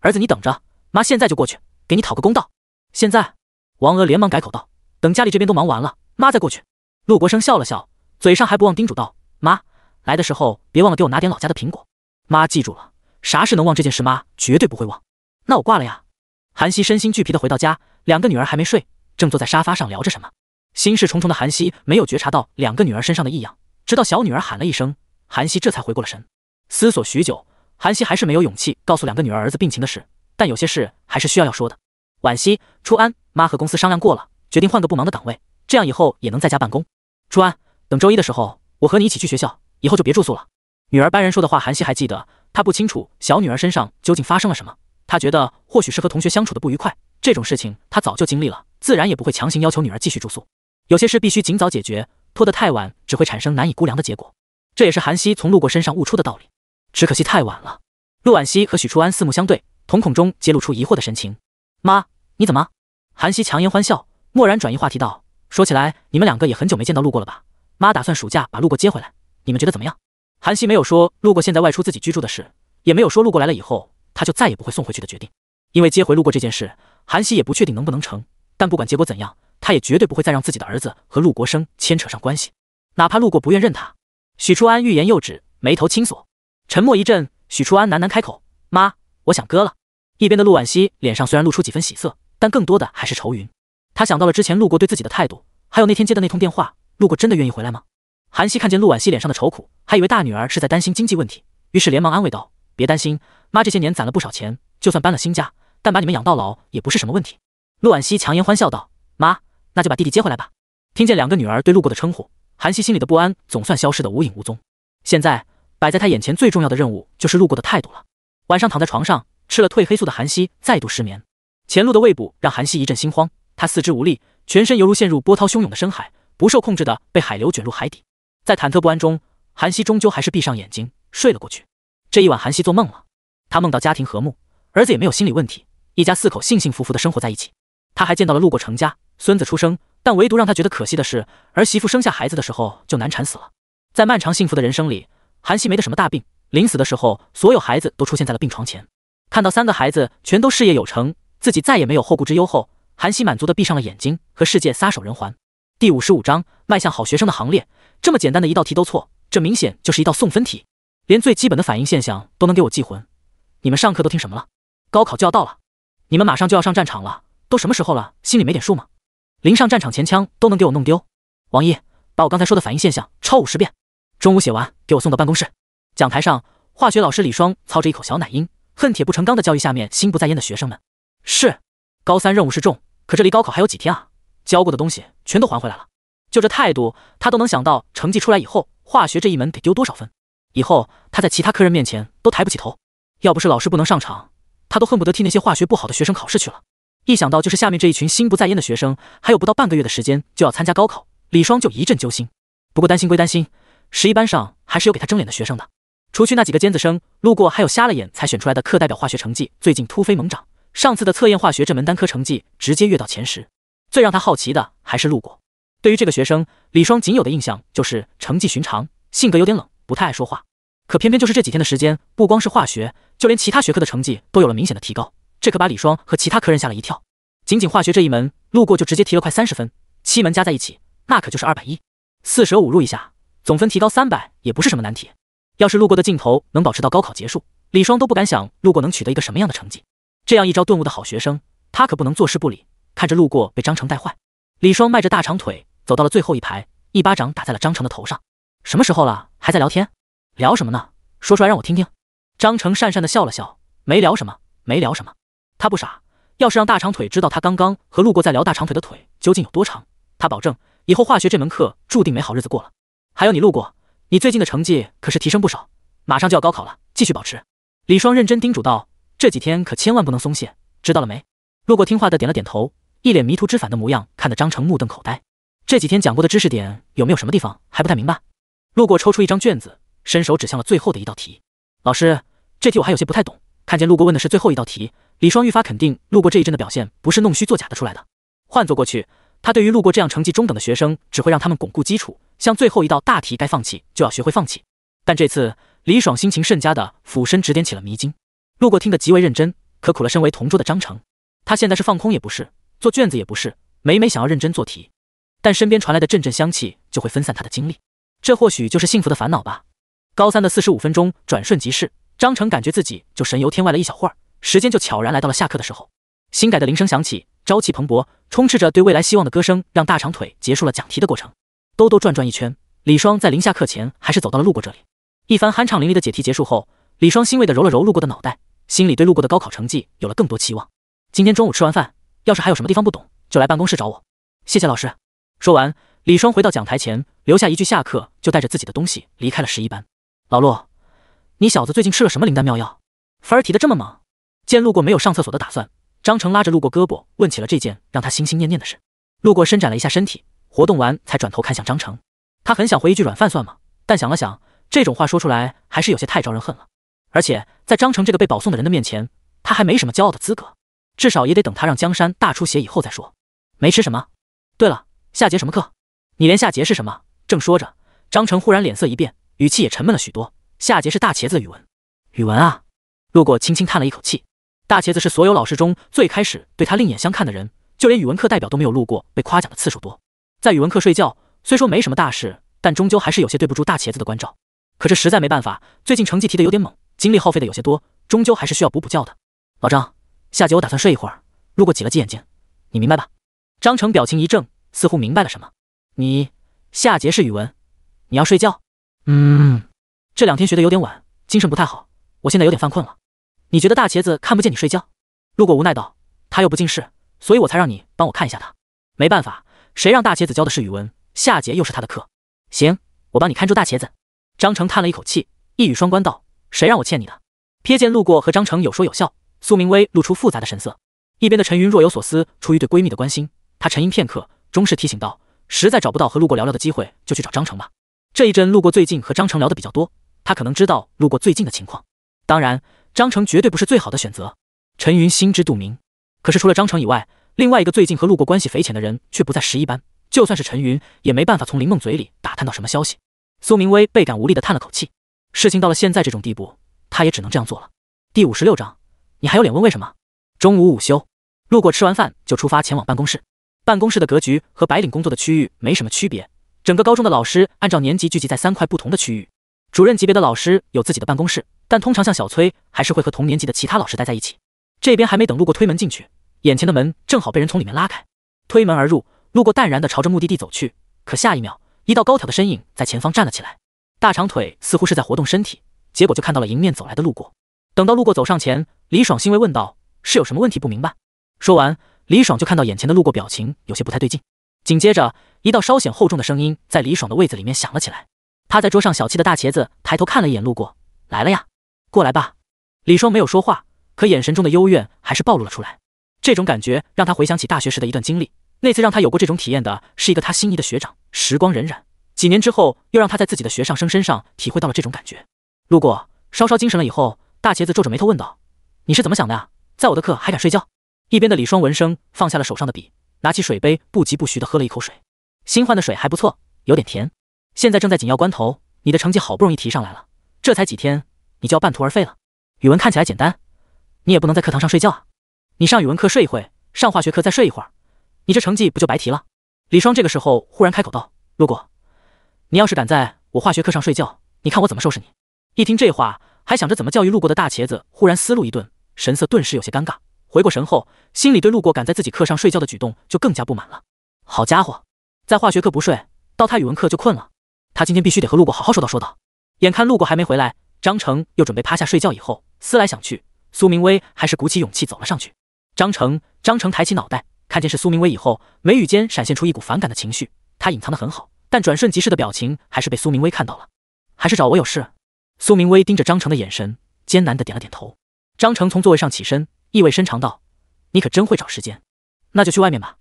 儿子？你等着，妈现在就过去给你讨个公道。现在，王娥连忙改口道：“等家里这边都忙完了，妈再过去。”陆国生笑了笑，嘴上还不忘叮嘱道：“妈，来的时候别忘了给我拿点老家的苹果。”妈记住了，啥事能忘这件事，妈绝对不会忘。那我挂了呀。韩熙身心俱疲的回到家，两个女儿还没睡，正坐在沙发上聊着什么。心事重重的韩熙没有觉察到两个女儿身上的异样，直到小女儿喊了一声，韩熙这才回过了神。思索许久，韩熙还是没有勇气告诉两个女儿儿子病情的事，但有些事还是需要要说的。婉熙，初安，妈和公司商量过了，决定换个不忙的岗位，这样以后也能在家办公。初安，等周一的时候，我和你一起去学校，以后就别住宿了。女儿班人说的话，韩熙还记得，他不清楚小女儿身上究竟发生了什么。他觉得或许是和同学相处的不愉快，这种事情他早就经历了，自然也不会强行要求女儿继续住宿。有些事必须尽早解决，拖得太晚只会产生难以估量的结果。这也是韩熙从路过身上悟出的道理。只可惜太晚了。陆婉希和许初安四目相对，瞳孔中揭露出疑惑的神情。妈，你怎么？韩熙强颜欢笑，蓦然转移话题道：“说起来，你们两个也很久没见到路过了吧？妈打算暑假把路过接回来，你们觉得怎么样？”韩熙没有说路过现在外出自己居住的事，也没有说路过来了以后。他就再也不会送回去的决定，因为接回路过这件事，韩熙也不确定能不能成。但不管结果怎样，他也绝对不会再让自己的儿子和陆国生牵扯上关系，哪怕陆过不愿认他。许初安欲言又止，眉头轻锁，沉默一阵，许初安喃喃开口：“妈，我想哥了。”一边的陆婉希脸上虽然露出几分喜色，但更多的还是愁云。他想到了之前陆过对自己的态度，还有那天接的那通电话，陆过真的愿意回来吗？韩熙看见陆婉希脸上的愁苦，还以为大女儿是在担心经济问题，于是连忙安慰道。别担心，妈这些年攒了不少钱，就算搬了新家，但把你们养到老也不是什么问题。陆婉希强颜欢笑道：“妈，那就把弟弟接回来吧。”听见两个女儿对路过的称呼，韩熙心里的不安总算消失的无影无踪。现在摆在他眼前最重要的任务就是路过的态度了。晚上躺在床上吃了褪黑素的韩熙再度失眠，前路的未卜让韩熙一阵心慌，他四肢无力，全身犹如陷入波涛汹涌的深海，不受控制的被海流卷入海底。在忐忑不安中，韩熙终究还是闭上眼睛睡了过去。这一晚，韩熙做梦了。他梦到家庭和睦，儿子也没有心理问题，一家四口幸幸福福的生活在一起。他还见到了路过程家，孙子出生，但唯独让他觉得可惜的是，儿媳妇生下孩子的时候就难产死了。在漫长幸福的人生里，韩熙没得什么大病，临死的时候，所有孩子都出现在了病床前。看到三个孩子全都事业有成，自己再也没有后顾之忧后，韩熙满足地闭上了眼睛，和世界撒手人寰。第五十五章：迈向好学生的行列。这么简单的一道题都错，这明显就是一道送分题。连最基本的反应现象都能给我记混，你们上课都听什么了？高考就要到了，你们马上就要上战场了，都什么时候了，心里没点数吗？临上战场前枪都能给我弄丢。王一，把我刚才说的反应现象抄五十遍，中午写完给我送到办公室。讲台上，化学老师李双操着一口小奶音，恨铁不成钢的教育下面心不在焉的学生们。是，高三任务是重，可这离高考还有几天啊？教过的东西全都还回来了，就这态度，他都能想到成绩出来以后，化学这一门得丢多少分。以后他在其他客人面前都抬不起头，要不是老师不能上场，他都恨不得替那些化学不好的学生考试去了。一想到就是下面这一群心不在焉的学生，还有不到半个月的时间就要参加高考，李双就一阵揪心。不过担心归担心，十一班上还是有给他争脸的学生的。除去那几个尖子生，路过还有瞎了眼才选出来的课代表，化学成绩最近突飞猛涨，上次的测验化学这门单科成绩直接跃到前十。最让他好奇的还是路过，对于这个学生，李双仅有的印象就是成绩寻常，性格有点冷。不太爱说话，可偏偏就是这几天的时间，不光是化学，就连其他学科的成绩都有了明显的提高。这可把李双和其他科人吓了一跳。仅仅化学这一门，路过就直接提了快三十分，七门加在一起，那可就是二百一。四舍五入一下，总分提高三百也不是什么难题。要是路过的镜头能保持到高考结束，李双都不敢想路过能取得一个什么样的成绩。这样一招顿悟的好学生，他可不能坐视不理，看着路过被张成带坏。李双迈着大长腿走到了最后一排，一巴掌打在了张成的头上。什么时候了，还在聊天？聊什么呢？说出来让我听听。张成讪讪的笑了笑，没聊什么，没聊什么。他不傻，要是让大长腿知道他刚刚和路过在聊大长腿的腿究竟有多长，他保证以后化学这门课注定没好日子过了。还有你路过，你最近的成绩可是提升不少，马上就要高考了，继续保持。李双认真叮嘱道：“这几天可千万不能松懈，知道了没？”路过听话的点了点头，一脸迷途知返的模样，看得张成目瞪口呆。这几天讲过的知识点有没有什么地方还不太明白？路过抽出一张卷子，伸手指向了最后的一道题。老师，这题我还有些不太懂。看见路过问的是最后一道题，李双愈发肯定，路过这一阵的表现不是弄虚作假的出来的。换做过去，他对于路过这样成绩中等的学生，只会让他们巩固基础，像最后一道大题该放弃就要学会放弃。但这次，李爽心情甚佳的俯身指点起了迷津。路过听得极为认真，可苦了身为同桌的张成。他现在是放空也不是，做卷子也不是，每每想要认真做题，但身边传来的阵阵香气就会分散他的精力。这或许就是幸福的烦恼吧。高三的四十五分钟转瞬即逝，张成感觉自己就神游天外了一小会儿，时间就悄然来到了下课的时候。新改的铃声响起，朝气蓬勃、充斥着对未来希望的歌声，让大长腿结束了讲题的过程。兜兜转转一圈，李双在临下课前还是走到了路过这里。一番酣畅淋漓的解题结束后，李双欣慰的揉了揉路过的脑袋，心里对路过的高考成绩有了更多期望。今天中午吃完饭，要是还有什么地方不懂，就来办公室找我。谢谢老师。说完。李双回到讲台前，留下一句“下课”，就带着自己的东西离开了十一班。老陆，你小子最近吃了什么灵丹妙药，反而提的这么猛？见路过没有上厕所的打算，张成拉着路过胳膊，问起了这件让他心心念念的事。路过伸展了一下身体，活动完才转头看向张成。他很想回一句“软饭算吗”，但想了想，这种话说出来还是有些太招人恨了。而且在张成这个被保送的人的面前，他还没什么骄傲的资格，至少也得等他让江山大出血以后再说。没吃什么。对了，下节什么课？你连夏桀是什么？正说着，张成忽然脸色一变，语气也沉闷了许多。夏桀是大茄子，的语文，语文啊！路过轻轻叹了一口气。大茄子是所有老师中最开始对他另眼相看的人，就连语文课代表都没有路过被夸奖的次数多。在语文课睡觉虽说没什么大事，但终究还是有些对不住大茄子的关照。可这实在没办法，最近成绩提的有点猛，精力耗费的有些多，终究还是需要补补觉的。老张，夏桀，我打算睡一会儿。路过挤了挤眼睛，你明白吧？张成表情一怔，似乎明白了什么。你下节是语文，你要睡觉？嗯，这两天学的有点晚，精神不太好，我现在有点犯困了。你觉得大茄子看不见你睡觉？路过无奈道，他又不近视，所以我才让你帮我看一下他。没办法，谁让大茄子教的是语文，下节又是他的课。行，我帮你看住大茄子。张成叹了一口气，一语双关道，谁让我欠你的？瞥见路过和张成有说有笑，苏明威露出复杂的神色。一边的陈云若有所思，出于对闺蜜的关心，她沉吟片刻，终是提醒道。实在找不到和路过聊聊的机会，就去找张成吧。这一阵路过最近和张成聊的比较多，他可能知道路过最近的情况。当然，张成绝对不是最好的选择。陈云心知肚明，可是除了张成以外，另外一个最近和路过关系匪浅的人却不在十一班。就算是陈云，也没办法从林梦嘴里打探到什么消息。苏明威倍感无力的叹了口气，事情到了现在这种地步，他也只能这样做了。第五十六章，你还有脸问为什么？中午午休，路过吃完饭就出发前往办公室。办公室的格局和白领工作的区域没什么区别。整个高中的老师按照年级聚集在三块不同的区域。主任级别的老师有自己的办公室，但通常像小崔还是会和同年级的其他老师待在一起。这边还没等路过推门进去，眼前的门正好被人从里面拉开，推门而入。路过淡然的朝着目的地走去，可下一秒，一道高挑的身影在前方站了起来，大长腿似乎是在活动身体，结果就看到了迎面走来的路过。等到路过走上前，李爽欣慰问道：“是有什么问题不明白？”说完。李爽就看到眼前的路过，表情有些不太对劲。紧接着，一道稍显厚重的声音在李爽的位子里面响了起来。趴在桌上小憩的大茄子抬头看了一眼路过，来了呀，过来吧。李双没有说话，可眼神中的幽怨还是暴露了出来。这种感觉让他回想起大学时的一段经历。那次让他有过这种体验的是一个他心仪的学长。时光荏苒，几年之后，又让他在自己的学上生身上体会到了这种感觉。路过稍稍精神了以后，大茄子皱着眉头问道：“你是怎么想的呀？在我的课还敢睡觉？”一边的李双闻声放下了手上的笔，拿起水杯，不疾不徐地喝了一口水。新换的水还不错，有点甜。现在正在紧要关头，你的成绩好不容易提上来了，这才几天，你就要半途而废了。语文看起来简单，你也不能在课堂上睡觉啊。你上语文课睡一会上化学课再睡一会儿，你这成绩不就白提了？李双这个时候忽然开口道：“路过，你要是敢在我化学课上睡觉，你看我怎么收拾你！”一听这话，还想着怎么教育路过的大茄子，忽然思路一顿，神色顿时有些尴尬。回过神后，心里对路过敢在自己课上睡觉的举动就更加不满了。好家伙，在化学课不睡，到他语文课就困了。他今天必须得和路过好好说道说道。眼看路过还没回来，张成又准备趴下睡觉。以后思来想去，苏明威还是鼓起勇气走了上去。张成，张成抬起脑袋，看见是苏明威以后，眉宇间闪现出一股反感的情绪。他隐藏的很好，但转瞬即逝的表情还是被苏明威看到了。还是找我有事？苏明威盯着张成的眼神，艰难的点了点头。张成从座位上起身。意味深长道：“你可真会找时间，那就去外面吧。”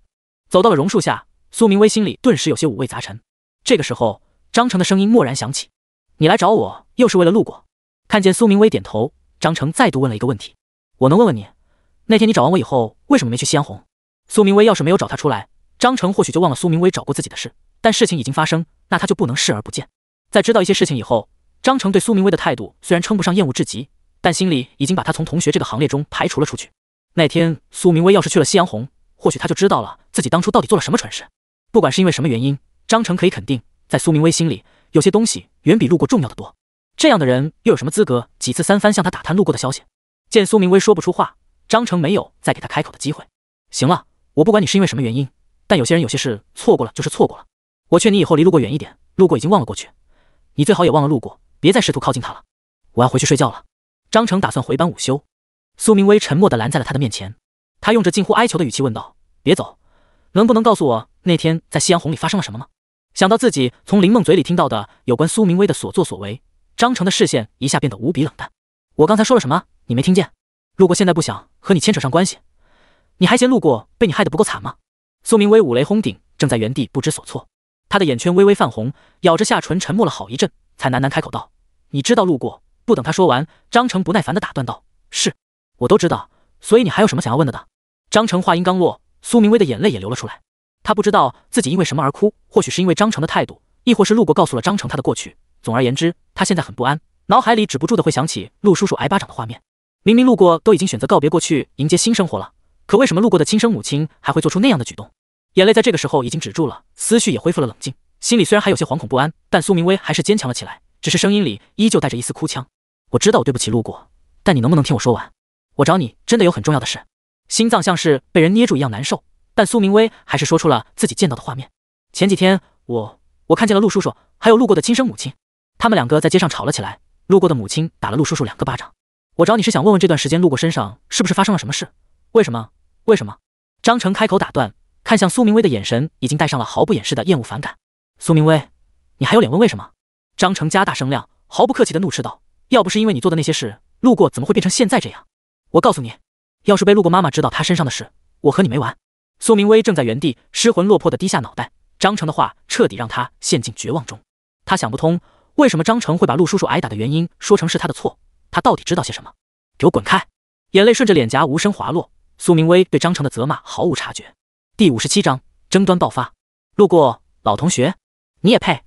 走到了榕树下，苏明威心里顿时有些五味杂陈。这个时候，张成的声音蓦然响起：“你来找我，又是为了路过？”看见苏明威点头，张成再度问了一个问题：“我能问问你，那天你找完我以后，为什么没去西安红？”苏明威要是没有找他出来，张成或许就忘了苏明威找过自己的事。但事情已经发生，那他就不能视而不见。在知道一些事情以后，张成对苏明威的态度虽然称不上厌恶至极。但心里已经把他从同学这个行列中排除了出去。那天苏明威要是去了夕阳红，或许他就知道了自己当初到底做了什么蠢事。不管是因为什么原因，张成可以肯定，在苏明威心里，有些东西远比路过重要的多。这样的人又有什么资格几次三番向他打探路过的消息？见苏明威说不出话，张成没有再给他开口的机会。行了，我不管你是因为什么原因，但有些人有些事错过了就是错过了。我劝你以后离路过远一点，路过已经忘了过去，你最好也忘了路过，别再试图靠近他了。我要回去睡觉了。张成打算回班午休，苏明威沉默地拦在了他的面前。他用着近乎哀求的语气问道：“别走，能不能告诉我那天在夕阳红里发生了什么吗？”想到自己从林梦嘴里听到的有关苏明威的所作所为，张成的视线一下变得无比冷淡。“我刚才说了什么？你没听见？路过现在不想和你牵扯上关系，你还嫌路过被你害得不够惨吗？”苏明威五雷轰顶，正在原地不知所措，他的眼圈微微泛红，咬着下唇沉默了好一阵，才喃喃开口道：“你知道路过？”不等他说完，张成不耐烦地打断道：“是，我都知道，所以你还有什么想要问的？”的张成话音刚落，苏明威的眼泪也流了出来。他不知道自己因为什么而哭，或许是因为张成的态度，亦或是路过告诉了张成他的过去。总而言之，他现在很不安，脑海里止不住的会想起陆叔叔挨巴掌的画面。明明路过都已经选择告别过去，迎接新生活了，可为什么路过的亲生母亲还会做出那样的举动？眼泪在这个时候已经止住了，思绪也恢复了冷静，心里虽然还有些惶恐不安，但苏明威还是坚强了起来，只是声音里依旧带着一丝哭腔。我知道我对不起路过，但你能不能听我说完？我找你真的有很重要的事。心脏像是被人捏住一样难受，但苏明威还是说出了自己见到的画面。前几天我我看见了陆叔叔还有路过的亲生母亲，他们两个在街上吵了起来。路过的母亲打了陆叔叔两个巴掌。我找你是想问问这段时间路过身上是不是发生了什么事？为什么？为什么？张成开口打断，看向苏明威的眼神已经带上了毫不掩饰的厌恶反感。苏明威，你还有脸问为什么？张成加大声量，毫不客气的怒斥道。要不是因为你做的那些事，路过怎么会变成现在这样？我告诉你，要是被路过妈妈知道她身上的事，我和你没完。苏明威正在原地失魂落魄的低下脑袋，张成的话彻底让他陷进绝望中。他想不通为什么张成会把陆叔叔挨打的原因说成是他的错，他到底知道些什么？给我滚开！眼泪顺着脸颊无声滑落。苏明威对张成的责骂毫无察觉。第五十七章争端爆发。路过老同学，你也配？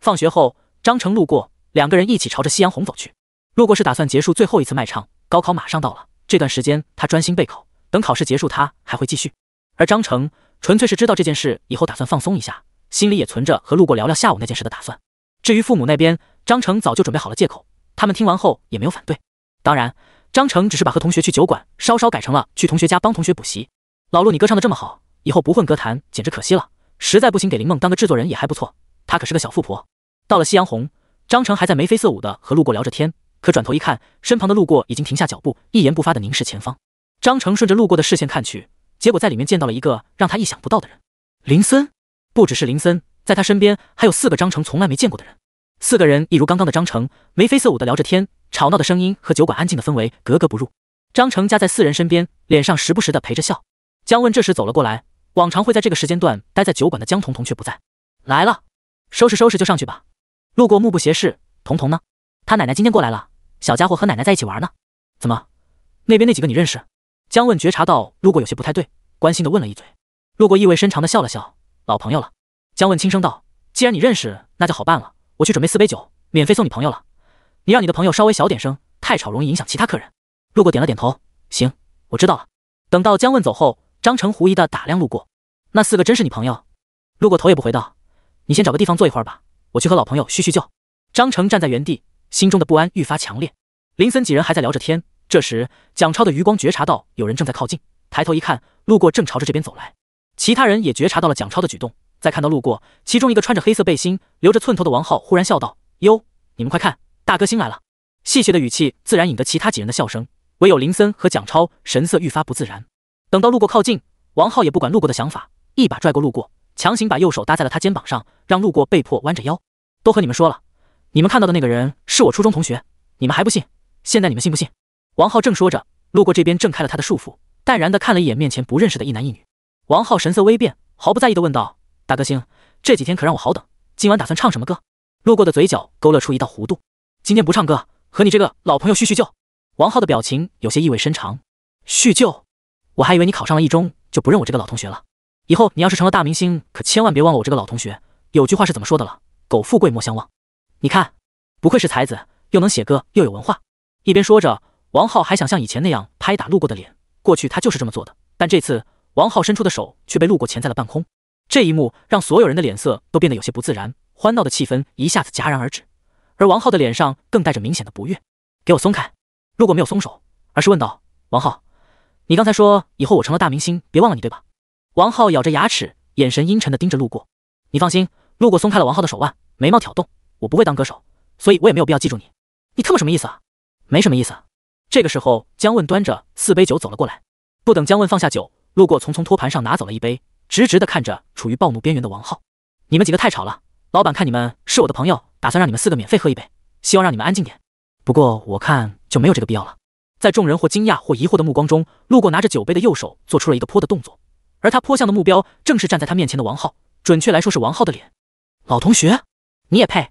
放学后，张成路过，两个人一起朝着夕阳红走去。路过是打算结束最后一次卖唱，高考马上到了，这段时间他专心备考，等考试结束他还会继续。而张成纯粹是知道这件事以后打算放松一下，心里也存着和路过聊聊下午那件事的打算。至于父母那边，张成早就准备好了借口，他们听完后也没有反对。当然，张成只是把和同学去酒馆稍稍改成了去同学家帮同学补习。老陆，你歌唱的这么好，以后不混歌坛简直可惜了。实在不行，给林梦当个制作人也还不错，她可是个小富婆。到了夕阳红，张成还在眉飞色舞的和路过聊着天。可转头一看，身旁的路过已经停下脚步，一言不发的凝视前方。张成顺着路过的视线看去，结果在里面见到了一个让他意想不到的人——林森。不只是林森，在他身边还有四个张成从来没见过的人。四个人一如刚刚的张成，眉飞色舞的聊着天，吵闹的声音和酒馆安静的氛围格格不入。张成夹在四人身边，脸上时不时的陪着笑。江问这时走了过来，往常会在这个时间段待在酒馆的江彤彤却不在。来了，收拾收拾就上去吧。路过目不斜视，彤彤呢？他奶奶今天过来了，小家伙和奶奶在一起玩呢。怎么，那边那几个你认识？江问觉察到路过有些不太对，关心的问了一嘴。路过意味深长的笑了笑，老朋友了。江问轻声道：“既然你认识，那就好办了。我去准备四杯酒，免费送你朋友了。你让你的朋友稍微小点声，太吵容易影响其他客人。”路过点了点头，行，我知道了。等到江问走后，张成狐疑的打量路过，那四个真是你朋友？路过头也不回道：“你先找个地方坐一会儿吧，我去和老朋友叙叙旧。”张成站在原地。心中的不安愈发强烈。林森几人还在聊着天，这时，蒋超的余光觉察到有人正在靠近，抬头一看，路过正朝着这边走来。其他人也觉察到了蒋超的举动，在看到路过，其中一个穿着黑色背心、留着寸头的王浩忽然笑道：“哟，你们快看，大哥新来了。”戏谑的语气自然引得其他几人的笑声，唯有林森和蒋超神色愈发不自然。等到路过靠近，王浩也不管路过的想法，一把拽过路过，强行把右手搭在了他肩膀上，让路过被迫弯着腰。都和你们说了。你们看到的那个人是我初中同学，你们还不信？现在你们信不信？王浩正说着，路过这边挣开了他的束缚，淡然的看了一眼面前不认识的一男一女。王浩神色微变，毫不在意的问道：“大歌星，这几天可让我好等，今晚打算唱什么歌？”路过的嘴角勾勒出一道弧度：“今天不唱歌，和你这个老朋友叙叙旧。”王浩的表情有些意味深长：“叙旧？我还以为你考上了一中就不认我这个老同学了。以后你要是成了大明星，可千万别忘了我这个老同学。有句话是怎么说的了？狗富贵莫相忘。”你看，不愧是才子，又能写歌又有文化。一边说着，王浩还想像以前那样拍打路过的脸，过去他就是这么做的。但这次，王浩伸出的手却被路过钳在了半空。这一幕让所有人的脸色都变得有些不自然，欢闹的气氛一下子戛然而止。而王浩的脸上更带着明显的不悦：“给我松开！”路过没有松手，而是问道：“王浩，你刚才说以后我成了大明星，别忘了你对吧？”王浩咬着牙齿，眼神阴沉的盯着路过：“你放心。”路过松开了王浩的手腕，眉毛挑动。我不会当歌手，所以我也没有必要记住你。你他妈什么意思啊？没什么意思。这个时候，江问端着四杯酒走了过来，不等江问放下酒，路过从从托盘上拿走了一杯，直直的看着处于暴怒边缘的王浩。你们几个太吵了，老板看你们是我的朋友，打算让你们四个免费喝一杯，希望让你们安静点。不过我看就没有这个必要了。在众人或惊讶或疑惑的目光中，路过拿着酒杯的右手做出了一个泼的动作，而他泼向的目标正是站在他面前的王浩，准确来说是王浩的脸。老同学，你也配？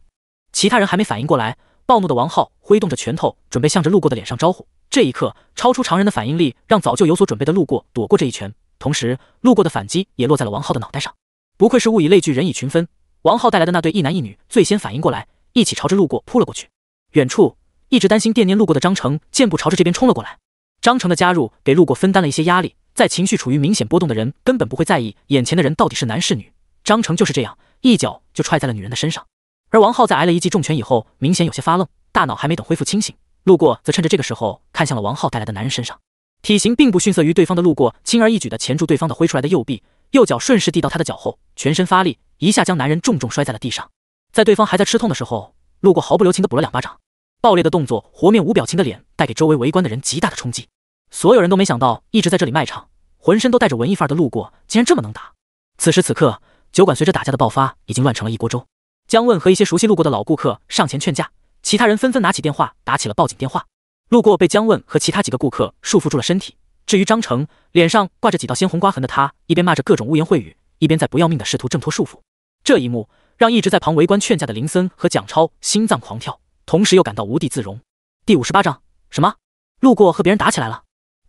其他人还没反应过来，暴怒的王浩挥动着拳头，准备向着路过的脸上招呼。这一刻，超出常人的反应力让早就有所准备的路过躲过这一拳，同时路过的反击也落在了王浩的脑袋上。不愧是物以类聚，人以群分。王浩带来的那对一男一女最先反应过来，一起朝着路过扑了过去。远处一直担心惦念路过的张成，箭步朝着这边冲了过来。张成的加入给路过分担了一些压力。在情绪处于明显波动的人，根本不会在意眼前的人到底是男是女。张成就是这样，一脚就踹在了女人的身上。而王浩在挨了一记重拳以后，明显有些发愣，大脑还没等恢复清醒，路过则趁着这个时候看向了王浩带来的男人身上。体型并不逊色于对方的路过，轻而易举的钳住对方的挥出来的右臂，右脚顺势递到他的脚后，全身发力，一下将男人重重摔在了地上。在对方还在吃痛的时候，路过毫不留情的补了两巴掌，暴烈的动作和面无表情的脸，带给周围围观的人极大的冲击。所有人都没想到，一直在这里卖场，浑身都带着文艺范儿的路过，竟然这么能打。此时此刻，酒馆随着打架的爆发，已经乱成了一锅粥。姜问和一些熟悉路过的老顾客上前劝架，其他人纷纷拿起电话打起了报警电话。路过被姜问和其他几个顾客束缚住了身体，至于张成，脸上挂着几道鲜红刮痕的他，一边骂着各种污言秽语，一边在不要命的试图挣脱束缚。这一幕让一直在旁围观劝架的林森和蒋超心脏狂跳，同时又感到无地自容。第五十八章，什么？路过和别人打起来了？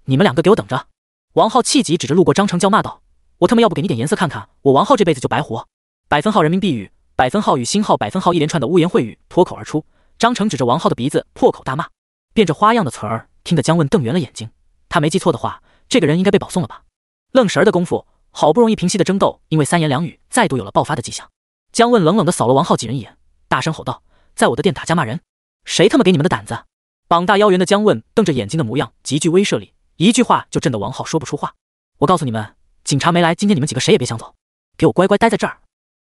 你们两个给我等着！王浩气急，指着路过张成叫骂道：“我他妈要不给你点颜色看看，我王浩这辈子就白活！”百分号人民币语。百分号与星号，百分号一连串的污言秽语脱口而出。张成指着王浩的鼻子破口大骂，变着花样的词儿听得姜问瞪圆了眼睛。他没记错的话，这个人应该被保送了吧？愣神儿的功夫，好不容易平息的争斗，因为三言两语再度有了爆发的迹象。姜问冷冷的扫了王浩几人一眼，大声吼道：“在我的店打架骂人，谁他妈给你们的胆子？”膀大腰圆的姜问瞪着眼睛的模样极具威慑力，一句话就震得王浩说不出话。我告诉你们，警察没来，今天你们几个谁也别想走，给我乖乖待在这儿。”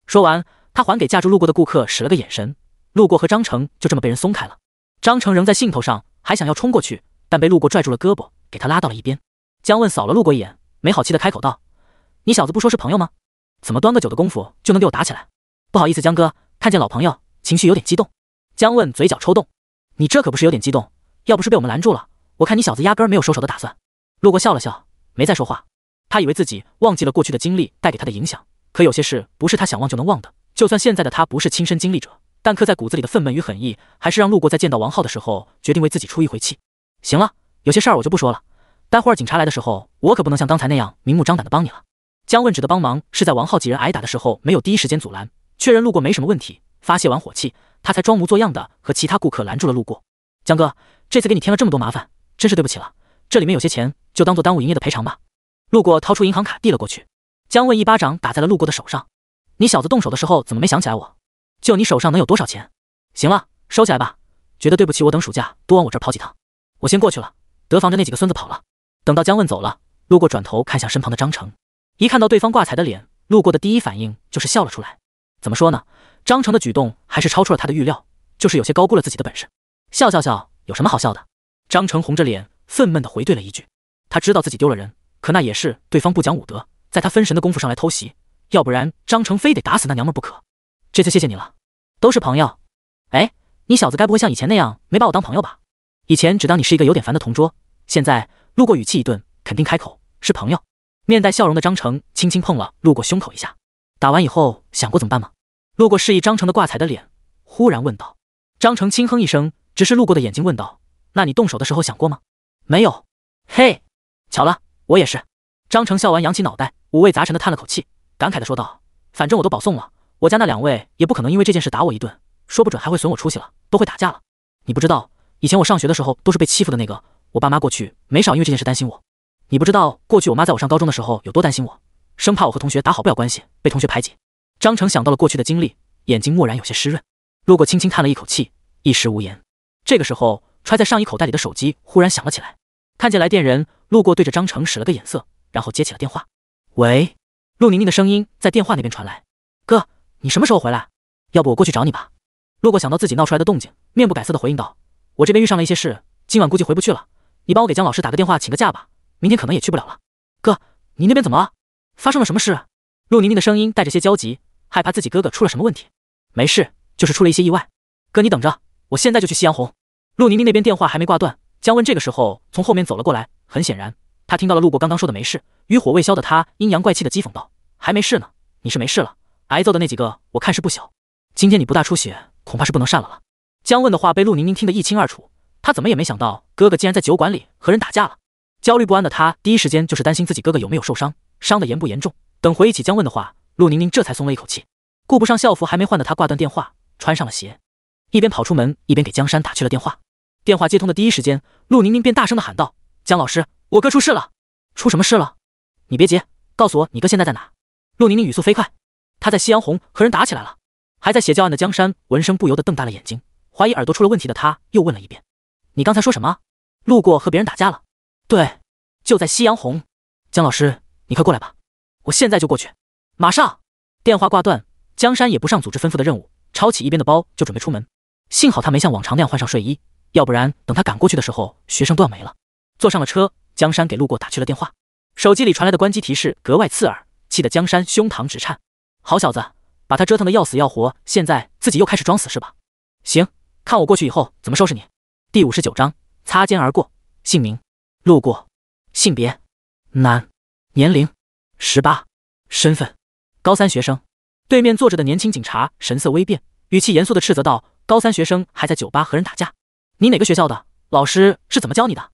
说完。他还给架住路过的顾客使了个眼神，路过和张成就这么被人松开了。张成仍在兴头上，还想要冲过去，但被路过拽住了胳膊，给他拉到了一边。江问扫了路过一眼，没好气的开口道：“你小子不说是朋友吗？怎么端个酒的功夫就能给我打起来？”“不好意思，江哥，看见老朋友，情绪有点激动。”江问嘴角抽动：“你这可不是有点激动，要不是被我们拦住了，我看你小子压根没有收手的打算。”路过笑了笑，没再说话。他以为自己忘记了过去的经历带给他的影响，可有些事不是他想忘就能忘的。就算现在的他不是亲身经历者，但刻在骨子里的愤懑与狠意，还是让路过在见到王浩的时候决定为自己出一回气。行了，有些事儿我就不说了。待会儿警察来的时候，我可不能像刚才那样明目张胆的帮你了。江问指的帮忙是在王浩几人挨打的时候没有第一时间阻拦，确认路过没什么问题，发泄完火气，他才装模作样的和其他顾客拦住了路过。江哥，这次给你添了这么多麻烦，真是对不起了。这里面有些钱，就当做耽误营业的赔偿吧。路过掏出银行卡递了过去，江问一巴掌打在了路过的手上。你小子动手的时候怎么没想起来我？就你手上能有多少钱？行了，收起来吧。觉得对不起我，等暑假多往我这儿跑几趟。我先过去了，得防着那几个孙子跑了。等到江问走了，路过转头看向身旁的张成，一看到对方挂彩的脸，路过的第一反应就是笑了出来。怎么说呢？张成的举动还是超出了他的预料，就是有些高估了自己的本事。笑笑笑，有什么好笑的？张成红着脸，愤懑的回怼了一句。他知道自己丢了人，可那也是对方不讲武德，在他分神的功夫上来偷袭。要不然张成非得打死那娘们不可。这次谢谢你了，都是朋友。哎，你小子该不会像以前那样没把我当朋友吧？以前只当你是一个有点烦的同桌，现在路过语气一顿，肯定开口是朋友。面带笑容的张成轻轻碰了路过胸口一下。打完以后想过怎么办吗？路过示意张成的挂彩的脸，忽然问道。张成轻哼一声，只是路过的眼睛问道：“那你动手的时候想过吗？”“没有。”“嘿，巧了，我也是。”张成笑完扬起脑袋，五味杂陈的叹了口气。感慨的说道：“反正我都保送了，我家那两位也不可能因为这件事打我一顿，说不准还会损我出息了，都会打架了。你不知道，以前我上学的时候都是被欺负的那个，我爸妈过去没少因为这件事担心我。你不知道，过去我妈在我上高中的时候有多担心我，生怕我和同学打好不了关系，被同学排挤。”张成想到了过去的经历，眼睛蓦然有些湿润。路过轻轻叹了一口气，一时无言。这个时候，揣在上衣口袋里的手机忽然响了起来。看见来电人，路过对着张成使了个眼色，然后接起了电话：“喂。”陆宁宁的声音在电话那边传来：“哥，你什么时候回来？要不我过去找你吧。”陆过想到自己闹出来的动静，面不改色的回应道：“我这边遇上了一些事，今晚估计回不去了。你帮我给江老师打个电话，请个假吧，明天可能也去不了了。”哥，你那边怎么了？发生了什么事？陆宁宁的声音带着些焦急，害怕自己哥哥出了什么问题。没事，就是出了一些意外。哥，你等着，我现在就去夕阳红。陆宁宁那边电话还没挂断，江问这个时候从后面走了过来，很显然。他听到了路过刚刚说的没事，余火未消的他阴阳怪气的讥讽道：“还没事呢，你是没事了，挨揍的那几个我看是不小。今天你不大出血，恐怕是不能善了了。”江问的话被陆宁宁听得一清二楚，他怎么也没想到哥哥竟然在酒馆里和人打架了。焦虑不安的他第一时间就是担心自己哥哥有没有受伤，伤的严不严重。等回忆起江问的话，陆宁宁这才松了一口气，顾不上校服还没换的他挂断电话，穿上了鞋，一边跑出门一边给江山打去了电话。电话接通的第一时间，陆宁宁便大声的喊道：“江老师！”我哥出事了，出什么事了？你别急，告诉我你哥现在在哪。陆宁宁语速飞快，他在夕阳红和人打起来了，还在写教案的江山闻声不由得瞪大了眼睛，怀疑耳朵出了问题的他又问了一遍：“你刚才说什么？路过和别人打架了？对，就在夕阳红。江老师，你快过来吧，我现在就过去，马上。”电话挂断，江山也不上组织吩咐的任务，抄起一边的包就准备出门。幸好他没像往常那样换上睡衣，要不然等他赶过去的时候，学生都要没了。坐上了车。江山给路过打去了电话，手机里传来的关机提示格外刺耳，气得江山胸膛直颤。好小子，把他折腾的要死要活，现在自己又开始装死是吧？行，看我过去以后怎么收拾你。第五十九章，擦肩而过。姓名：路过，性别：男，年龄：十八，身份：高三学生。对面坐着的年轻警察神色微变，语气严肃的斥责道：“高三学生还在酒吧和人打架？你哪个学校的？老师是怎么教你的？”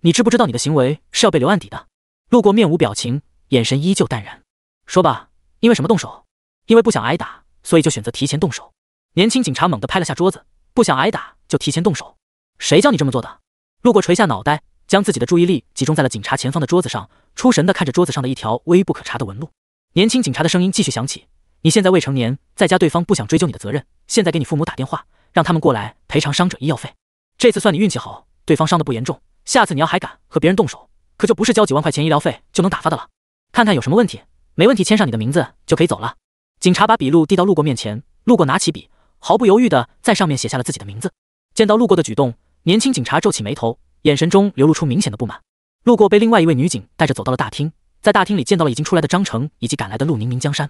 你知不知道你的行为是要被留案底的？路过面无表情，眼神依旧淡然，说吧，因为什么动手？因为不想挨打，所以就选择提前动手。年轻警察猛地拍了下桌子，不想挨打就提前动手，谁叫你这么做的？路过垂下脑袋，将自己的注意力集中在了警察前方的桌子上，出神地看着桌子上的一条微不可察的纹路。年轻警察的声音继续响起：“你现在未成年，在家对方不想追究你的责任，现在给你父母打电话，让他们过来赔偿伤者医药费。这次算你运气好，对方伤的不严重。”下次你要还敢和别人动手，可就不是交几万块钱医疗费就能打发的了。看看有什么问题，没问题，签上你的名字就可以走了。警察把笔录递到路过面前，路过拿起笔，毫不犹豫地在上面写下了自己的名字。见到路过的举动，年轻警察皱起眉头，眼神中流露出明显的不满。路过被另外一位女警带着走到了大厅，在大厅里见到了已经出来的张成以及赶来的陆宁宁、江山。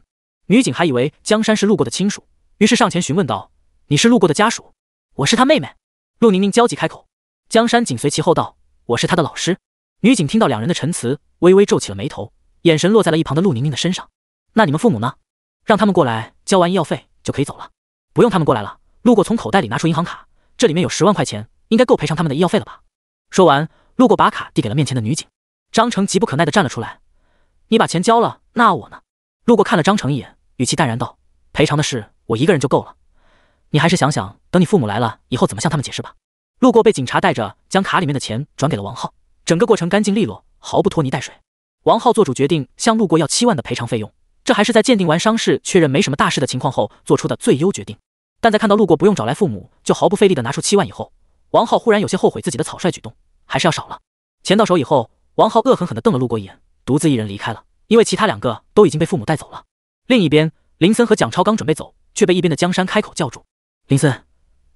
女警还以为江山是路过的亲属，于是上前询问道：“你是路过的家属？”“我是他妹妹。”陆宁宁焦急开口。江山紧随其后道。我是他的老师。女警听到两人的陈词，微微皱起了眉头，眼神落在了一旁的陆宁宁的身上。那你们父母呢？让他们过来交完医药费就可以走了，不用他们过来了。路过从口袋里拿出银行卡，这里面有十万块钱，应该够赔偿他们的医药费了吧？说完，路过把卡递给了面前的女警。张成急不可耐地站了出来：“你把钱交了，那我呢？”路过看了张成一眼，语气淡然道：“赔偿的事我一个人就够了，你还是想想，等你父母来了以后怎么向他们解释吧。”路过被警察带着，将卡里面的钱转给了王浩。整个过程干净利落，毫不拖泥带水。王浩做主决定向路过要七万的赔偿费用，这还是在鉴定完伤势、确认没什么大事的情况后做出的最优决定。但在看到路过不用找来父母就毫不费力的拿出七万以后，王浩忽然有些后悔自己的草率举动，还是要少了钱到手以后，王浩恶狠狠地瞪了路过一眼，独自一人离开了，因为其他两个都已经被父母带走了。另一边，林森和蒋超刚准备走，却被一边的江山开口叫住：“林森，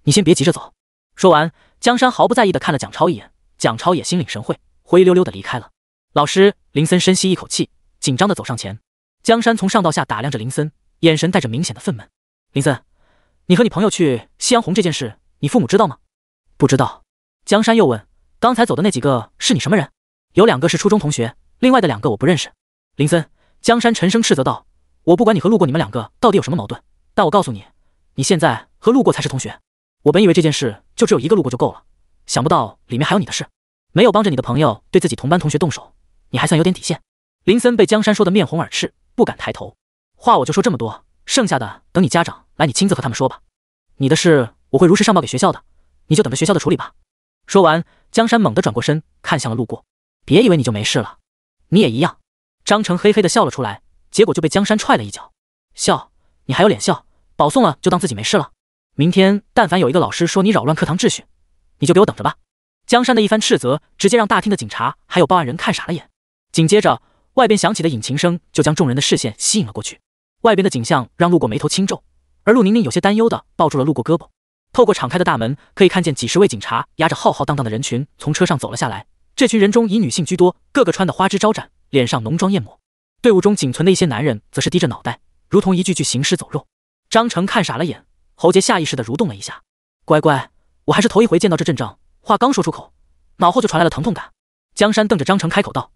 你先别急着走。”说完。江山毫不在意的看了蒋超一眼，蒋超也心领神会，灰溜溜的离开了。老师，林森深吸一口气，紧张的走上前。江山从上到下打量着林森，眼神带着明显的愤懑。林森，你和你朋友去夕阳红这件事，你父母知道吗？不知道。江山又问：“刚才走的那几个是你什么人？有两个是初中同学，另外的两个我不认识。”林森，江山沉声斥责道：“我不管你和路过你们两个到底有什么矛盾，但我告诉你，你现在和路过才是同学。”我本以为这件事就只有一个路过就够了，想不到里面还有你的事。没有帮着你的朋友对自己同班同学动手，你还算有点底线。林森被江山说的面红耳赤，不敢抬头。话我就说这么多，剩下的等你家长来，你亲自和他们说吧。你的事我会如实上报给学校的，你就等着学校的处理吧。说完，江山猛地转过身，看向了路过。别以为你就没事了，你也一样。张成嘿嘿的笑了出来，结果就被江山踹了一脚。笑，你还有脸笑？保送了就当自己没事了？明天，但凡有一个老师说你扰乱课堂秩序，你就给我等着吧！江山的一番斥责，直接让大厅的警察还有报案人看傻了眼。紧接着，外边响起的引擎声就将众人的视线吸引了过去。外边的景象让路过眉头轻皱，而陆宁宁有些担忧的抱住了路过胳膊。透过敞开的大门，可以看见几十位警察压着浩浩荡荡的人群从车上走了下来。这群人中以女性居多，个个穿的花枝招展，脸上浓妆艳抹。队伍中仅存的一些男人则是低着脑袋，如同一具具行尸走肉。张成看傻了眼。侯杰下意识的蠕动了一下，“乖乖，我还是头一回见到这阵仗。”话刚说出口，脑后就传来了疼痛感。江山瞪着张成，开口道：“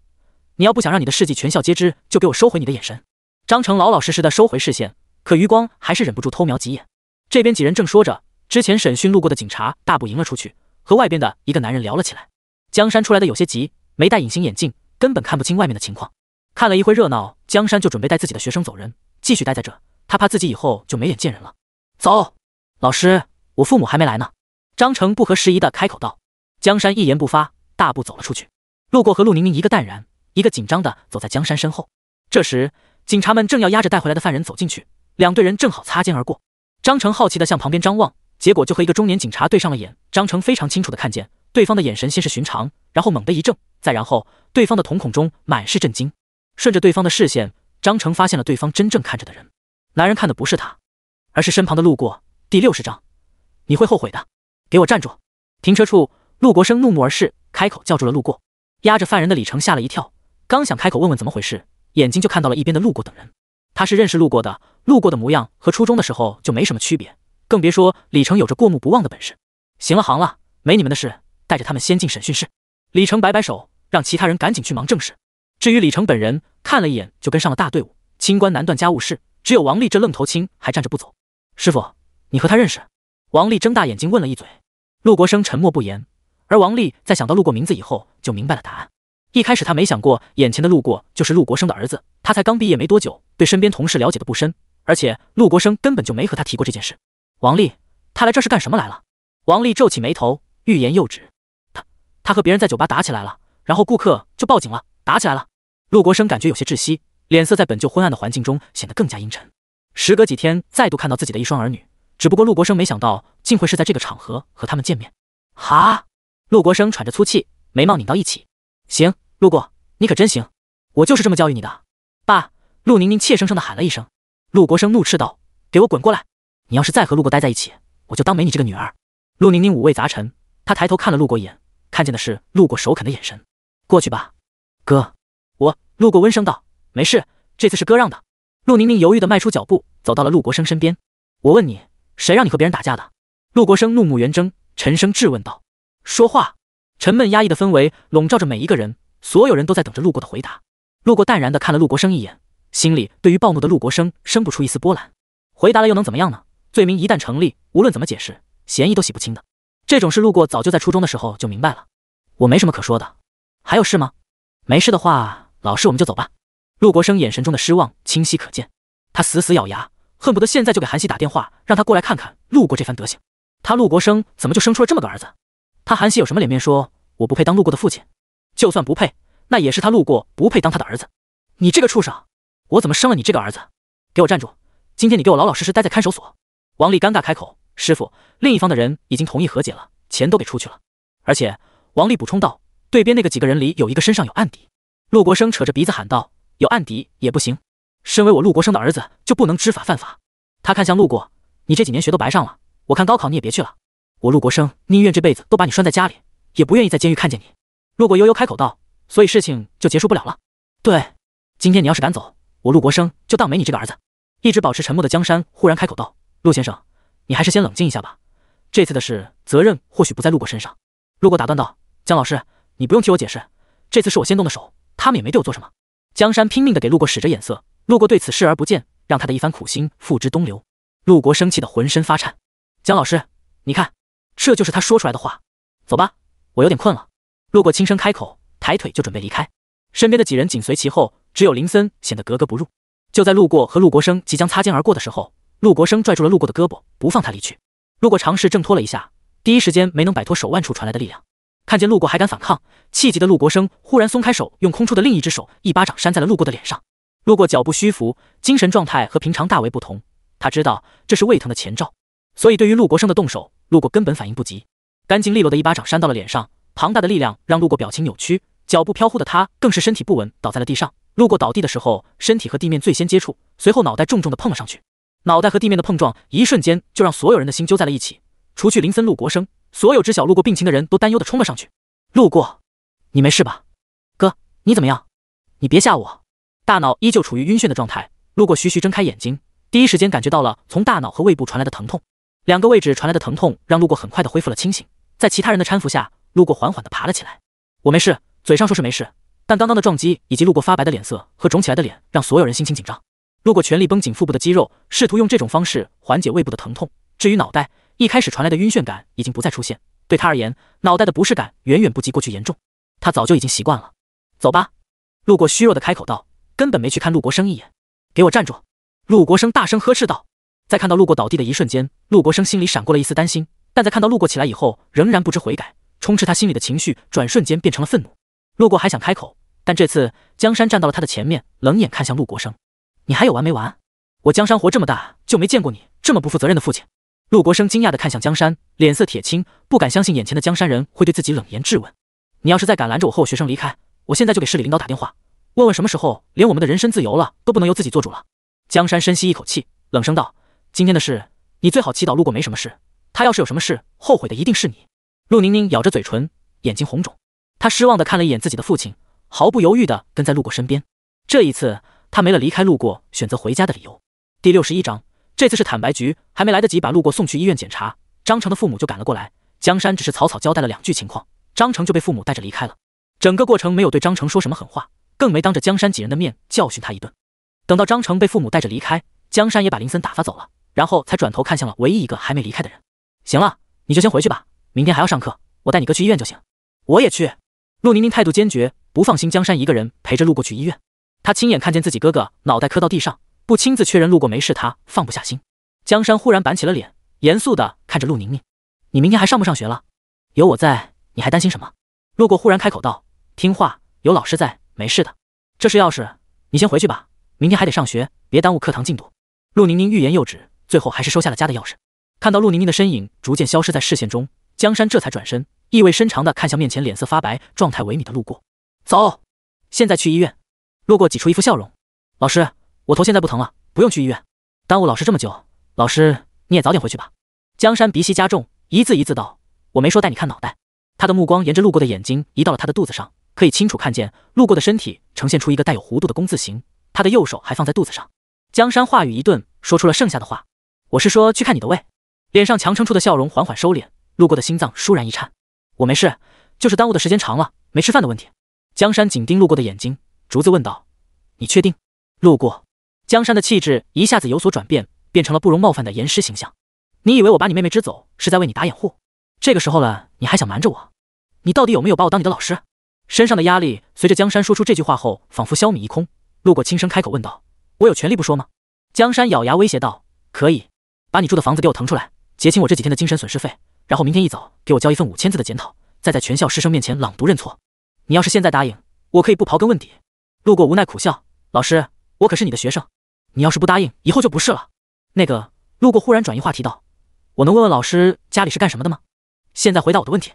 你要不想让你的事迹全校皆知，就给我收回你的眼神。”张成老老实实的收回视线，可余光还是忍不住偷瞄几眼。这边几人正说着，之前审讯路过的警察大步迎了出去，和外边的一个男人聊了起来。江山出来的有些急，没戴隐形眼镜，根本看不清外面的情况。看了一会热闹，江山就准备带自己的学生走人，继续待在这。他怕自己以后就没脸见人了。走，老师，我父母还没来呢。张成不合时宜的开口道。江山一言不发，大步走了出去。路过和陆宁宁一个淡然，一个紧张的走在江山身后。这时，警察们正要押着带回来的犯人走进去，两队人正好擦肩而过。张成好奇的向旁边张望，结果就和一个中年警察对上了眼。张成非常清楚的看见，对方的眼神先是寻常，然后猛地一怔，再然后，对方的瞳孔中满是震惊。顺着对方的视线，张成发现了对方真正看着的人。男人看的不是他。而是身旁的路过。第六十章，你会后悔的，给我站住！停车处，陆国生怒目而视，开口叫住了路过。压着犯人的李成吓了一跳，刚想开口问问怎么回事，眼睛就看到了一边的路过等人。他是认识路过的，路过的模样和初中的时候就没什么区别，更别说李成有着过目不忘的本事。行了，行了，没你们的事，带着他们先进审讯室。李成摆摆手，让其他人赶紧去忙正事。至于李成本人，看了一眼就跟上了大队伍。清官难断家务事，只有王丽这愣头青还站着不走。师傅，你和他认识？王丽睁大眼睛问了一嘴。陆国生沉默不言，而王丽在想到陆过名字以后，就明白了答案。一开始他没想过眼前的陆过就是陆国生的儿子，他才刚毕业没多久，对身边同事了解的不深，而且陆国生根本就没和他提过这件事。王丽，他来这是干什么来了？王丽皱起眉头，欲言又止。他他和别人在酒吧打起来了，然后顾客就报警了，打起来了。陆国生感觉有些窒息，脸色在本就昏暗的环境中显得更加阴沉。时隔几天，再度看到自己的一双儿女，只不过陆国生没想到，竟会是在这个场合和他们见面。哈！陆国生喘着粗气，眉毛拧到一起。行，陆过，你可真行，我就是这么教育你的。爸！陆宁宁怯生生的喊了一声。陆国生怒斥道：“给我滚过来！你要是再和陆过待在一起，我就当没你这个女儿！”陆宁宁五味杂陈，她抬头看了陆过一眼，看见的是陆过首肯的眼神。过去吧，哥。我陆过温声道：“没事，这次是哥让的。”陆宁宁犹豫地迈出脚步，走到了陆国生身边。我问你，谁让你和别人打架的？陆国生怒目圆睁，沉声质问道：“说话！”沉闷压抑的氛围笼罩着每一个人，所有人都在等着路过的回答。路过淡然地看了陆国生一眼，心里对于暴怒的陆国生生不出一丝波澜。回答了又能怎么样呢？罪名一旦成立，无论怎么解释，嫌疑都洗不清的。这种事，路过早就在初中的时候就明白了。我没什么可说的，还有事吗？没事的话，老师，我们就走吧。陆国生眼神中的失望清晰可见，他死死咬牙，恨不得现在就给韩熙打电话，让他过来看看陆过这番德行。他陆国生怎么就生出了这么个儿子？他韩熙有什么脸面说我不配当陆过的父亲？就算不配，那也是他陆过不配当他的儿子。你这个畜生，我怎么生了你这个儿子？给我站住！今天你给我老老实实待在看守所。王丽尴尬开口：“师傅，另一方的人已经同意和解了，钱都给出去了。”而且，王丽补充道：“对边那个几个人里有一个身上有案底。”陆国生扯着鼻子喊道。有案底也不行。身为我陆国生的儿子，就不能知法犯法。他看向陆过，你这几年学都白上了，我看高考你也别去了。我陆国生宁愿这辈子都把你拴在家里，也不愿意在监狱看见你。陆过悠悠开口道：“所以事情就结束不了了。”对，今天你要是敢走，我陆国生就当没你这个儿子。一直保持沉默的江山忽然开口道：“陆先生，你还是先冷静一下吧。这次的事责任或许不在陆过身上。”陆过打断道：“江老师，你不用替我解释，这次是我先动的手，他们也没对我做什么。”江山拼命的给路过使着眼色，路过对此视而不见，让他的一番苦心付之东流。陆国生气的浑身发颤。江老师，你看，这就是他说出来的话。走吧，我有点困了。路过轻声开口，抬腿就准备离开，身边的几人紧随其后，只有林森显得格格不入。就在路过和陆国生即将擦肩而过的时候，陆国生拽住了路过的胳膊，不放他离去。路过尝试挣脱了一下，第一时间没能摆脱手腕处传来的力量。看见路过还敢反抗，气急的陆国生忽然松开手，用空出的另一只手一巴掌扇在了路过的脸上。路过脚步虚浮，精神状态和平常大为不同，他知道这是胃疼的前兆，所以对于陆国生的动手，路过根本反应不及。干净利落的一巴掌扇到了脸上，庞大的力量让路过表情扭曲，脚步飘忽的他更是身体不稳，倒在了地上。路过倒地的时候，身体和地面最先接触，随后脑袋重重的碰了上去。脑袋和地面的碰撞，一瞬间就让所有人的心揪在了一起。除去林森、陆国生。所有知晓路过病情的人都担忧的冲了上去。路过，你没事吧？哥，你怎么样？你别吓我。大脑依旧处于晕眩的状态。路过徐徐睁开眼睛，第一时间感觉到了从大脑和胃部传来的疼痛。两个位置传来的疼痛让路过很快的恢复了清醒。在其他人的搀扶下，路过缓缓的爬了起来。我没事。嘴上说是没事，但刚刚的撞击以及路过发白的脸色和肿起来的脸，让所有人心情紧张。路过全力绷紧腹部的肌肉，试图用这种方式缓解胃部的疼痛。至于脑袋，一开始传来的晕眩感已经不再出现，对他而言，脑袋的不适感远远不及过去严重。他早就已经习惯了。走吧。路过虚弱的开口道，根本没去看陆国生一眼。给我站住！陆国生大声呵斥道。在看到路过倒地的一瞬间，陆国生心里闪过了一丝担心，但在看到路过起来以后，仍然不知悔改，充斥他心里的情绪转瞬间变成了愤怒。路过还想开口，但这次江山站到了他的前面，冷眼看向陆国生：“你还有完没完？我江山活这么大就没见过你这么不负责任的父亲。”陆国生惊讶的看向江山，脸色铁青，不敢相信眼前的江山人会对自己冷言质问。你要是再敢拦着我和我学生离开，我现在就给市里领导打电话，问问什么时候连我们的人身自由了都不能由自己做主了。江山深吸一口气，冷声道：“今天的事，你最好祈祷路过没什么事。他要是有什么事，后悔的一定是你。”陆宁宁咬着嘴唇，眼睛红肿，他失望的看了一眼自己的父亲，毫不犹豫的跟在路过身边。这一次，他没了离开路过选择回家的理由。第六十一章。这次是坦白局，还没来得及把路过送去医院检查，张成的父母就赶了过来。江山只是草草交代了两句情况，张成就被父母带着离开了。整个过程没有对张成说什么狠话，更没当着江山几人的面教训他一顿。等到张成被父母带着离开，江山也把林森打发走了，然后才转头看向了唯一一个还没离开的人。行了，你就先回去吧，明天还要上课，我带你哥去医院就行。我也去。陆宁宁态度坚决，不放心江山一个人陪着路过去医院，他亲眼看见自己哥哥脑袋磕到地上。不亲自确认路过没事，他放不下心。江山忽然板起了脸，严肃的看着陆宁宁：“你明天还上不上学了？有我在，你还担心什么？”路过忽然开口道：“听话，有老师在，没事的。这是钥匙，你先回去吧，明天还得上学，别耽误课堂进度。”陆宁宁欲言又止，最后还是收下了家的钥匙。看到陆宁宁的身影逐渐消失在视线中，江山这才转身，意味深长的看向面前脸色发白、状态萎靡的路过：“走，现在去医院。”路过挤出一副笑容：“老师。”我头现在不疼了，不用去医院，耽误老师这么久，老师你也早点回去吧。江山鼻息加重，一字一字道：“我没说带你看脑袋。”他的目光沿着路过的眼睛移到了他的肚子上，可以清楚看见路过的身体呈现出一个带有弧度的工字形，他的右手还放在肚子上。江山话语一顿，说出了剩下的话：“我是说去看你的胃。”脸上强撑出的笑容缓缓收敛，路过的心脏倏然一颤。我没事，就是耽误的时间长了，没吃饭的问题。江山紧盯路过的眼睛，竹子问道：“你确定？”路过。江山的气质一下子有所转变，变成了不容冒犯的严师形象。你以为我把你妹妹支走是在为你打掩护？这个时候了，你还想瞒着我？你到底有没有把我当你的老师？身上的压力随着江山说出这句话后，仿佛消弭一空。路过轻声开口问道：“我有权利不说吗？”江山咬牙威胁道：“可以，把你住的房子给我腾出来，结清我这几天的精神损失费，然后明天一早给我交一份五千字的检讨，再在全校师生面前朗读认错。你要是现在答应，我可以不刨根问底。”路过无奈苦笑：“老师，我可是你的学生。”你要是不答应，以后就不是了。那个路过忽然转移话题道：“我能问问老师家里是干什么的吗？”现在回答我的问题。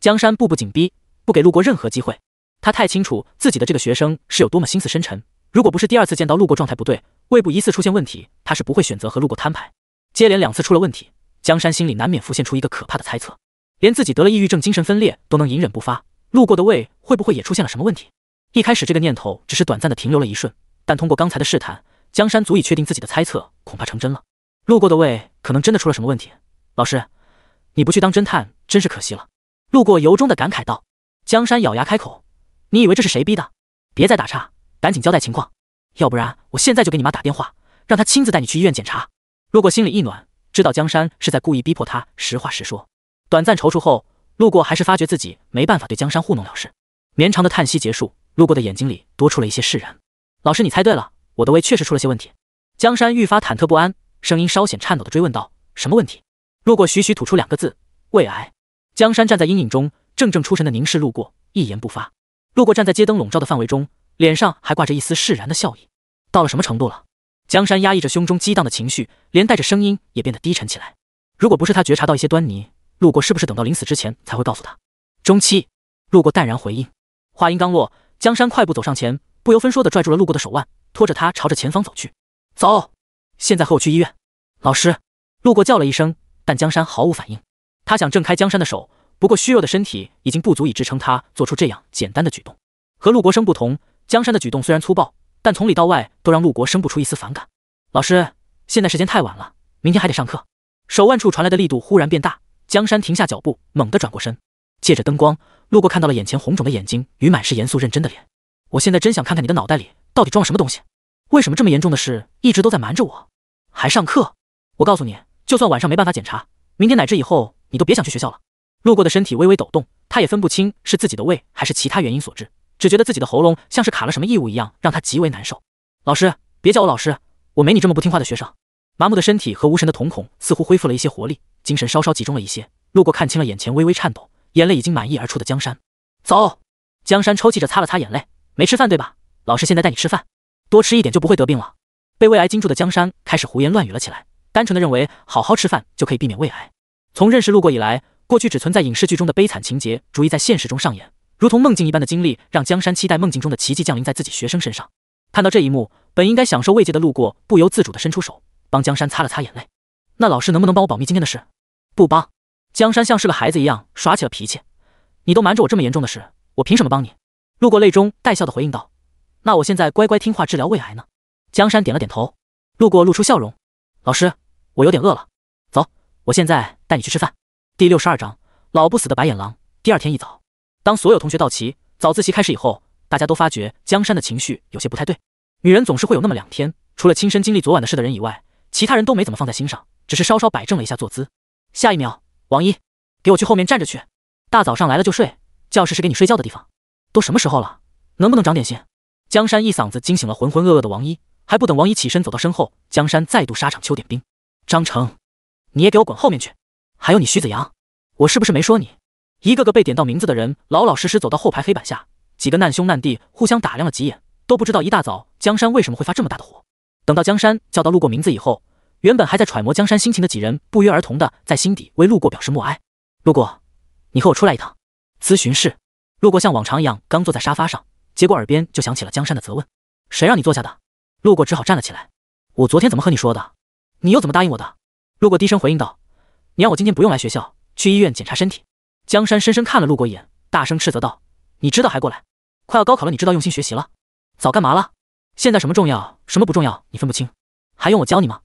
江山步步紧逼，不给路过任何机会。他太清楚自己的这个学生是有多么心思深沉。如果不是第二次见到路过状态不对，胃部疑似出现问题，他是不会选择和路过摊牌。接连两次出了问题，江山心里难免浮现出一个可怕的猜测：连自己得了抑郁症、精神分裂都能隐忍不发，路过的胃会不会也出现了什么问题？一开始这个念头只是短暂的停留了一瞬，但通过刚才的试探。江山足以确定自己的猜测恐怕成真了，路过的胃可能真的出了什么问题。老师，你不去当侦探真是可惜了。路过由衷的感慨道。江山咬牙开口：“你以为这是谁逼的？别再打岔，赶紧交代情况，要不然我现在就给你妈打电话，让她亲自带你去医院检查。”路过心里一暖，知道江山是在故意逼迫他实话实说。短暂踌躇后，路过还是发觉自己没办法对江山糊弄了事。绵长的叹息结束，路过的眼睛里多出了一些释然。老师，你猜对了。我的胃确实出了些问题，江山愈发忐忑不安，声音稍显颤抖的追问道：“什么问题？”路过徐徐吐出两个字：“胃癌。”江山站在阴影中，怔怔出神的凝视路过，一言不发。路过站在街灯笼罩的范围中，脸上还挂着一丝释然的笑意。到了什么程度了？江山压抑着胸中激荡的情绪，连带着声音也变得低沉起来。如果不是他觉察到一些端倪，路过是不是等到临死之前才会告诉他？中期。路过淡然回应，话音刚落，江山快步走上前，不由分说的拽住了路过的手腕。拖着他朝着前方走去，走，现在和我去医院。老师，路过叫了一声，但江山毫无反应。他想挣开江山的手，不过虚弱的身体已经不足以支撑他做出这样简单的举动。和陆国生不同，江山的举动虽然粗暴，但从里到外都让陆国生不出一丝反感。老师，现在时间太晚了，明天还得上课。手腕处传来的力度忽然变大，江山停下脚步，猛地转过身，借着灯光，路过看到了眼前红肿的眼睛与满是严肃认真的脸。我现在真想看看你的脑袋里。到底装什么东西？为什么这么严重的事一直都在瞒着我？还上课！我告诉你，就算晚上没办法检查，明天乃至以后，你都别想去学校了。路过的身体微微抖动，他也分不清是自己的胃还是其他原因所致，只觉得自己的喉咙像是卡了什么异物一样，让他极为难受。老师，别叫我老师，我没你这么不听话的学生。麻木的身体和无神的瞳孔似乎恢复了一些活力，精神稍稍集中了一些。路过看清了眼前微微颤抖、眼泪已经满溢而出的江山，走。江山抽泣着擦了擦眼泪，没吃饭对吧？老师现在带你吃饭，多吃一点就不会得病了。被胃癌惊住的江山开始胡言乱语了起来，单纯的认为好好吃饭就可以避免胃癌。从认识路过以来，过去只存在影视剧中的悲惨情节，逐一在现实中上演。如同梦境一般的经历，让江山期待梦境中的奇迹降临在自己学生身上。看到这一幕，本应该享受慰藉的路过，不由自主的伸出手帮江山擦了擦眼泪。那老师能不能帮我保密今天的事？不帮。江山像是个孩子一样耍起了脾气。你都瞒着我这么严重的事，我凭什么帮你？路过泪中带笑的回应道。那我现在乖乖听话治疗胃癌呢？江山点了点头，路过露出笑容。老师，我有点饿了，走，我现在带你去吃饭。第六十二章老不死的白眼狼。第二天一早，当所有同学到齐，早自习开始以后，大家都发觉江山的情绪有些不太对。女人总是会有那么两天，除了亲身经历昨晚的事的人以外，其他人都没怎么放在心上，只是稍稍摆正了一下坐姿。下一秒，王一，给我去后面站着去！大早上来了就睡，教室是给你睡觉的地方，都什么时候了，能不能长点心？江山一嗓子惊醒了浑浑噩噩的王一，还不等王一起身走到身后，江山再度沙场秋点兵。张成，你也给我滚后面去。还有你徐子阳，我是不是没说你？一个个被点到名字的人，老老实实走到后排黑板下。几个难兄难弟互相打量了几眼，都不知道一大早江山为什么会发这么大的火。等到江山叫到路过名字以后，原本还在揣摩江山心情的几人，不约而同的在心底为路过表示默哀。路过，你和我出来一趟咨询室。路过像往常一样，刚坐在沙发上。结果耳边就响起了江山的责问：“谁让你坐下的？”路过只好站了起来。我昨天怎么和你说的？你又怎么答应我的？路过低声回应道：“你让我今天不用来学校，去医院检查身体。”江山深深看了路过一眼，大声斥责道：“你知道还过来？快要高考了，你知道用心学习了？早干嘛了？现在什么重要，什么不重要，你分不清？还用我教你吗？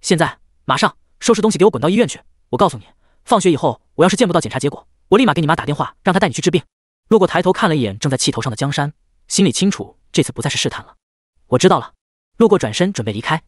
现在，马上收拾东西，给我滚到医院去！我告诉你，放学以后，我要是见不到检查结果，我立马给你妈打电话，让她带你去治病。”路过抬头看了一眼正在气头上的江山。心里清楚，这次不再是试探了。我知道了。路过转身准备离开，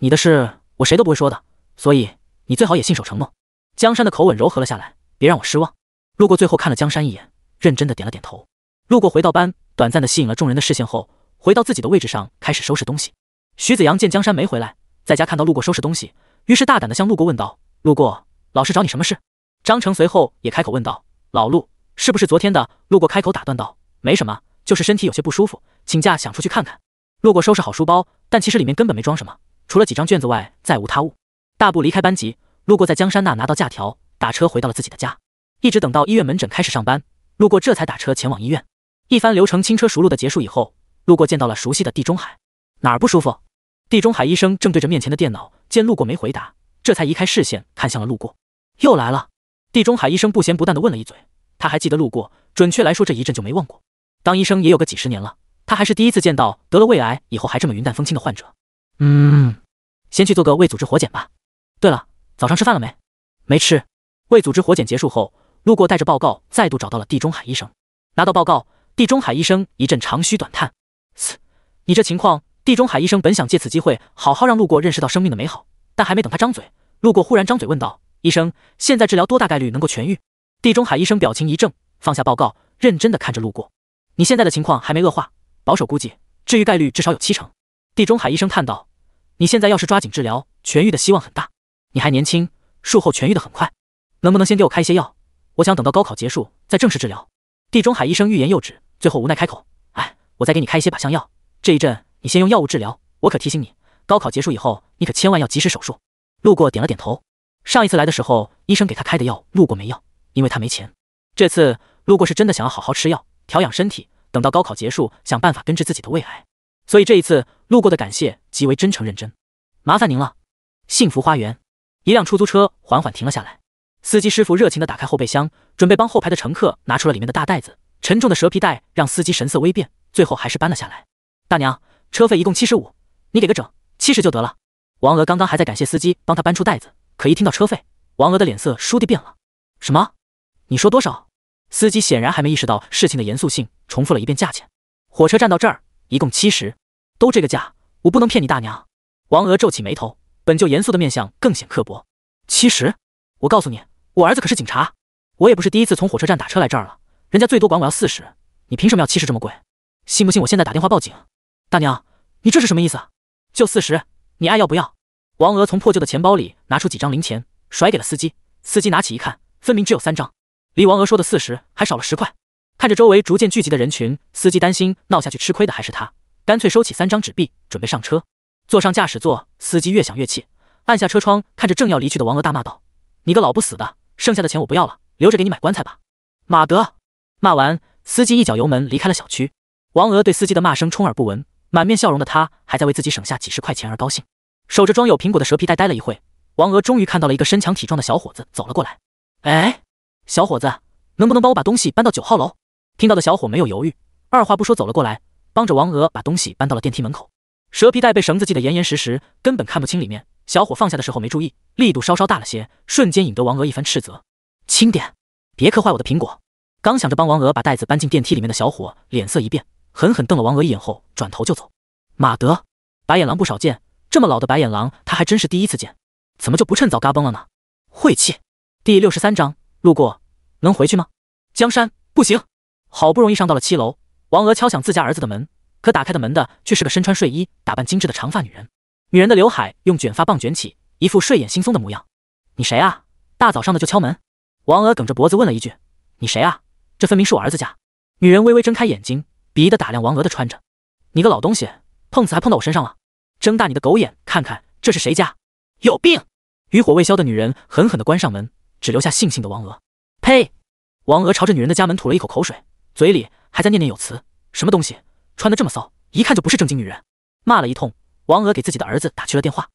你的事我谁都不会说的，所以你最好也信守承诺。江山的口吻柔和了下来，别让我失望。路过最后看了江山一眼，认真的点了点头。路过回到班，短暂的吸引了众人的视线后，回到自己的位置上开始收拾东西。徐子阳见江山没回来，在家看到路过收拾东西，于是大胆的向路过问道：“路过老师找你什么事？”张成随后也开口问道：“老陆是不是昨天的？”路过开口打断道：“没什么。”就是身体有些不舒服，请假想出去看看。路过收拾好书包，但其实里面根本没装什么，除了几张卷子外，再无他物。大步离开班级，路过在江山那拿到假条，打车回到了自己的家。一直等到医院门诊开始上班，路过这才打车前往医院。一番流程轻车熟路的结束以后，路过见到了熟悉的地中海。哪儿不舒服？地中海医生正对着面前的电脑，见路过没回答，这才移开视线看向了路过。又来了。地中海医生不咸不淡的问了一嘴，他还记得路过，准确来说这一阵就没忘过。当医生也有个几十年了，他还是第一次见到得了胃癌以后还这么云淡风轻的患者。嗯，先去做个胃组织活检吧。对了，早上吃饭了没？没吃。胃组织活检结束后，路过带着报告再度找到了地中海医生。拿到报告，地中海医生一阵长吁短叹。嘶，你这情况……地中海医生本想借此机会好好让路过认识到生命的美好，但还没等他张嘴，路过忽然张嘴问道：“医生，现在治疗多大概率能够痊愈？”地中海医生表情一怔，放下报告，认真的看着路过。你现在的情况还没恶化，保守估计，治愈概率至少有七成。地中海医生叹道：“你现在要是抓紧治疗，痊愈的希望很大。你还年轻，术后痊愈的很快。能不能先给我开一些药？我想等到高考结束再正式治疗。”地中海医生欲言又止，最后无奈开口：“哎，我再给你开一些靶向药。这一阵你先用药物治疗。我可提醒你，高考结束以后，你可千万要及时手术。”路过点了点头。上一次来的时候，医生给他开的药，路过没要，因为他没钱。这次路过是真的想要好好吃药。调养身体，等到高考结束，想办法根治自己的胃癌。所以这一次路过的感谢极为真诚认真，麻烦您了。幸福花园，一辆出租车缓缓停了下来，司机师傅热情的打开后备箱，准备帮后排的乘客拿出了里面的大袋子。沉重的蛇皮袋让司机神色微变，最后还是搬了下来。大娘，车费一共七十五，你给个整，七十就得了。王娥刚刚还在感谢司机帮他搬出袋子，可一听到车费，王娥的脸色倏地变了。什么？你说多少？司机显然还没意识到事情的严肃性，重复了一遍价钱。火车站到这儿一共七十，都这个价，我不能骗你大娘。王娥皱起眉头，本就严肃的面相更显刻薄。七十？我告诉你，我儿子可是警察，我也不是第一次从火车站打车来这儿了，人家最多管我要四十，你凭什么要七十这么贵？信不信我现在打电话报警？大娘，你这是什么意思？就四十，你爱要不要？王娥从破旧的钱包里拿出几张零钱，甩给了司机。司机拿起一看，分明只有三张。离王娥说的四十还少了十块，看着周围逐渐聚集的人群，司机担心闹下去吃亏的还是他，干脆收起三张纸币，准备上车。坐上驾驶座，司机越想越气，按下车窗，看着正要离去的王娥，大骂道：“你个老不死的，剩下的钱我不要了，留着给你买棺材吧！”马德骂完，司机一脚油门离开了小区。王娥对司机的骂声充耳不闻，满面笑容的他还在为自己省下几十块钱而高兴。守着装有苹果的蛇皮袋待了一会，王娥终于看到了一个身强体壮的小伙子走了过来。哎。小伙子，能不能帮我把东西搬到九号楼？听到的小伙没有犹豫，二话不说走了过来，帮着王娥把东西搬到了电梯门口。蛇皮袋被绳子系得严严实实，根本看不清里面。小伙放下的时候没注意，力度稍稍大了些，瞬间引得王娥一番斥责：“轻点，别磕坏我的苹果。”刚想着帮王娥把袋子搬进电梯里面的小伙脸色一变，狠狠瞪了王娥一眼后转头就走。马德，白眼狼不少见，这么老的白眼狼他还真是第一次见，怎么就不趁早嘎嘣了呢？晦气。第六十三章，路过。能回去吗？江山不行。好不容易上到了七楼，王娥敲响自家儿子的门，可打开的门的却是个身穿睡衣、打扮精致的长发女人。女人的刘海用卷发棒卷起，一副睡眼惺忪的模样。你谁啊？大早上的就敲门？王娥梗着脖子问了一句：“你谁啊？这分明是我儿子家。”女人微微睁开眼睛，鄙夷的打量王娥的穿着：“你个老东西，碰瓷还碰到我身上了！睁大你的狗眼看看，这是谁家？有病！”余火未消的女人狠狠的关上门，只留下悻悻的王娥。呸！王娥朝着女人的家门吐了一口口水，嘴里还在念念有词：“什么东西穿的这么骚，一看就不是正经女人。”骂了一通，王娥给自己的儿子打去了电话。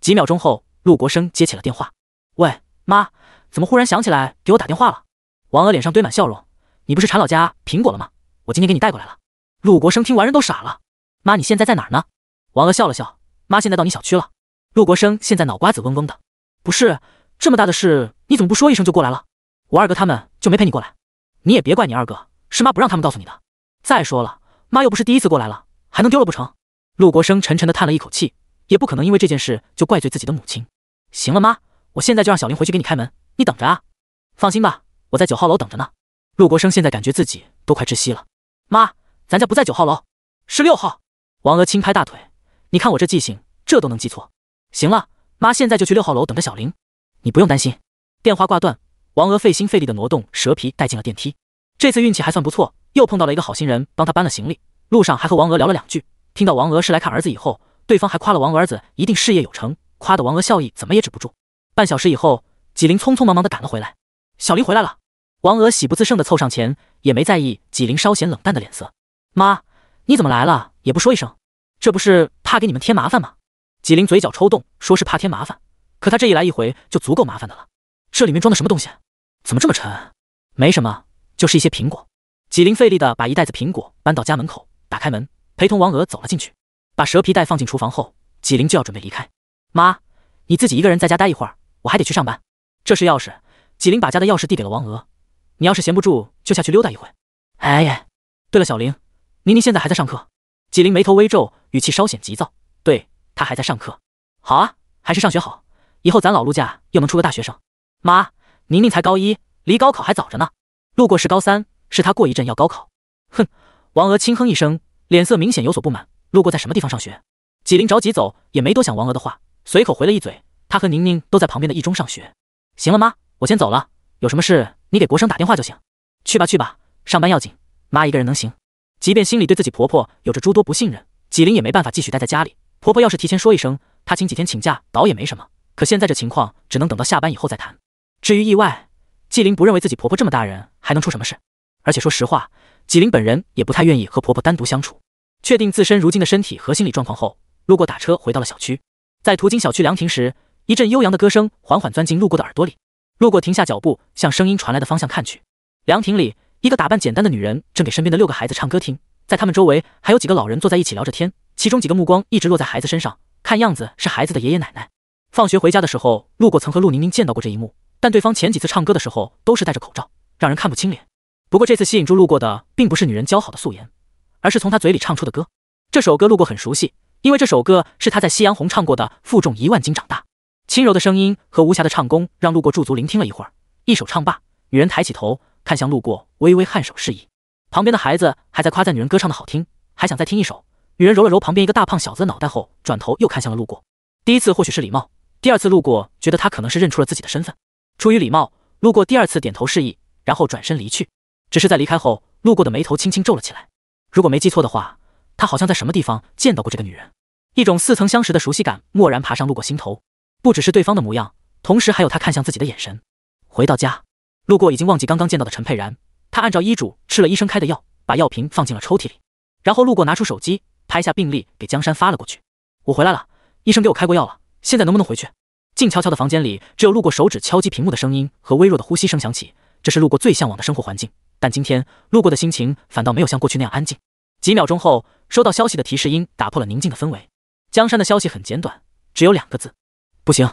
几秒钟后，陆国生接起了电话：“喂，妈，怎么忽然想起来给我打电话了？”王娥脸上堆满笑容：“你不是馋老家苹果了吗？我今天给你带过来了。”陆国生听完人都傻了：“妈，你现在在哪儿呢？”王娥笑了笑：“妈现在到你小区了。”陆国生现在脑瓜子嗡嗡的：“不是这么大的事，你怎么不说一声就过来了？”我二哥他们就没陪你过来，你也别怪你二哥，是妈不让他们告诉你的。再说了，妈又不是第一次过来了，还能丢了不成？陆国生沉沉的叹了一口气，也不可能因为这件事就怪罪自己的母亲。行了，妈，我现在就让小林回去给你开门，你等着啊。放心吧，我在九号楼等着呢。陆国生现在感觉自己都快窒息了。妈，咱家不在九号楼，是六号。王娥轻拍大腿，你看我这记性，这都能记错。行了，妈，现在就去六号楼等着小林，你不用担心。电话挂断。王娥费心费力的挪动蛇皮，带进了电梯。这次运气还算不错，又碰到了一个好心人，帮他搬了行李。路上还和王娥聊了两句，听到王娥是来看儿子以后，对方还夸了王娥儿子一定事业有成，夸的王娥笑意怎么也止不住。半小时以后，纪琳匆匆忙忙的赶了回来。小林回来了，王娥喜不自胜的凑上前，也没在意纪琳稍显冷淡的脸色。妈，你怎么来了也不说一声？这不是怕给你们添麻烦吗？纪琳嘴角抽动，说是怕添麻烦，可他这一来一回就足够麻烦的了。这里面装的什么东西？怎么这么沉？没什么，就是一些苹果。纪灵费力的把一袋子苹果搬到家门口，打开门，陪同王娥走了进去，把蛇皮袋放进厨房后，纪灵就要准备离开。妈，你自己一个人在家待一会儿，我还得去上班。这是钥匙。纪灵把家的钥匙递给了王娥。你要是闲不住，就下去溜达一会哎呀，对了，小玲，妮妮现在还在上课。纪灵眉头微皱，语气稍显急躁。对她还在上课。好啊，还是上学好，以后咱老陆家又能出个大学生。妈。宁宁才高一，离高考还早着呢。路过是高三，是他过一阵要高考。哼，王娥轻哼一声，脸色明显有所不满。路过在什么地方上学？纪灵着急走，也没多想王娥的话，随口回了一嘴：他和宁宁都在旁边的一中上学。行了妈，我先走了，有什么事你给国生打电话就行。去吧去吧，上班要紧，妈一个人能行。即便心里对自己婆婆有着诸多不信任，纪灵也没办法继续待在家里。婆婆要是提前说一声，她请几天请假倒也没什么。可现在这情况，只能等到下班以后再谈。至于意外，纪灵不认为自己婆婆这么大人还能出什么事。而且说实话，纪灵本人也不太愿意和婆婆单独相处。确定自身如今的身体和心理状况后，路过打车回到了小区。在途经小区凉亭时，一阵悠扬的歌声缓缓钻进路过的耳朵里。路过停下脚步，向声音传来的方向看去。凉亭里，一个打扮简单的女人正给身边的六个孩子唱歌听，在他们周围还有几个老人坐在一起聊着天，其中几个目光一直落在孩子身上，看样子是孩子的爷爷奶奶。放学回家的时候，路过曾和陆宁宁见到过这一幕。但对方前几次唱歌的时候都是戴着口罩，让人看不清脸。不过这次吸引住路过的并不是女人姣好的素颜，而是从她嘴里唱出的歌。这首歌路过很熟悉，因为这首歌是他在夕阳红唱过的《负重一万斤长大》。轻柔的声音和无瑕的唱功让路过驻足聆听了一会儿。一首唱罢，女人抬起头看向路过，微微颔首示意。旁边的孩子还在夸赞女人歌唱的好听，还想再听一首。女人揉了揉旁边一个大胖小子的脑袋后，转头又看向了路过。第一次或许是礼貌，第二次路过觉得她可能是认出了自己的身份。出于礼貌，路过第二次点头示意，然后转身离去。只是在离开后，路过的眉头轻轻皱了起来。如果没记错的话，他好像在什么地方见到过这个女人，一种似曾相识的熟悉感蓦然爬上路过心头。不只是对方的模样，同时还有他看向自己的眼神。回到家，路过已经忘记刚刚见到的陈佩然。他按照医嘱吃了医生开的药，把药瓶放进了抽屉里。然后路过拿出手机拍下病历给江山发了过去。我回来了，医生给我开过药了，现在能不能回去？静悄悄的房间里，只有路过手指敲击屏幕的声音和微弱的呼吸声响起。这是路过最向往的生活环境，但今天路过的心情反倒没有像过去那样安静。几秒钟后，收到消息的提示音打破了宁静的氛围。江山的消息很简短，只有两个字：不行。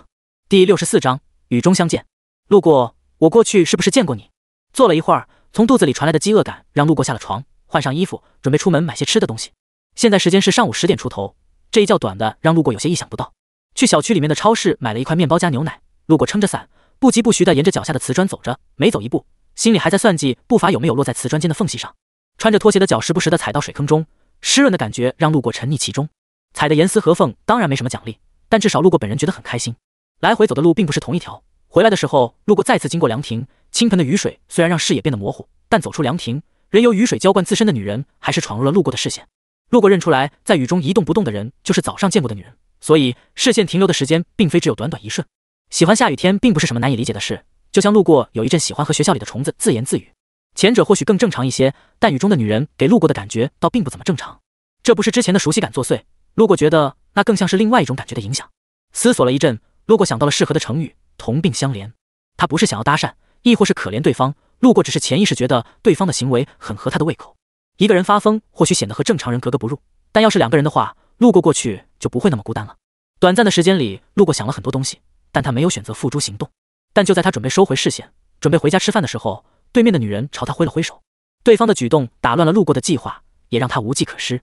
第六十四章雨中相见。路过，我过去是不是见过你？坐了一会儿，从肚子里传来的饥饿感让路过下了床，换上衣服，准备出门买些吃的东西。现在时间是上午十点出头，这一觉短的让路过有些意想不到。去小区里面的超市买了一块面包加牛奶，路过撑着伞，不疾不徐的沿着脚下的瓷砖走着，每走一步，心里还在算计步伐有没有落在瓷砖间的缝隙上。穿着拖鞋的脚时不时的踩到水坑中，湿润的感觉让路过沉溺其中，踩得严丝合缝，当然没什么奖励，但至少路过本人觉得很开心。来回走的路并不是同一条，回来的时候，路过再次经过凉亭，倾盆的雨水虽然让视野变得模糊，但走出凉亭，任由雨水浇灌自身的女人还是闯入了路过的视线。路过认出来，在雨中一动不动的人就是早上见过的女人。所以视线停留的时间并非只有短短一瞬。喜欢下雨天并不是什么难以理解的事，就像路过有一阵喜欢和学校里的虫子自言自语。前者或许更正常一些，但雨中的女人给路过的感觉倒并不怎么正常。这不是之前的熟悉感作祟，路过觉得那更像是另外一种感觉的影响。思索了一阵，路过想到了适合的成语“同病相怜”。他不是想要搭讪，亦或是可怜对方，路过只是潜意识觉得对方的行为很合他的胃口。一个人发疯或许显得和正常人格格不入，但要是两个人的话，路过过去。就不会那么孤单了。短暂的时间里，路过想了很多东西，但他没有选择付诸行动。但就在他准备收回视线，准备回家吃饭的时候，对面的女人朝他挥了挥手。对方的举动打乱了路过的计划，也让他无计可施。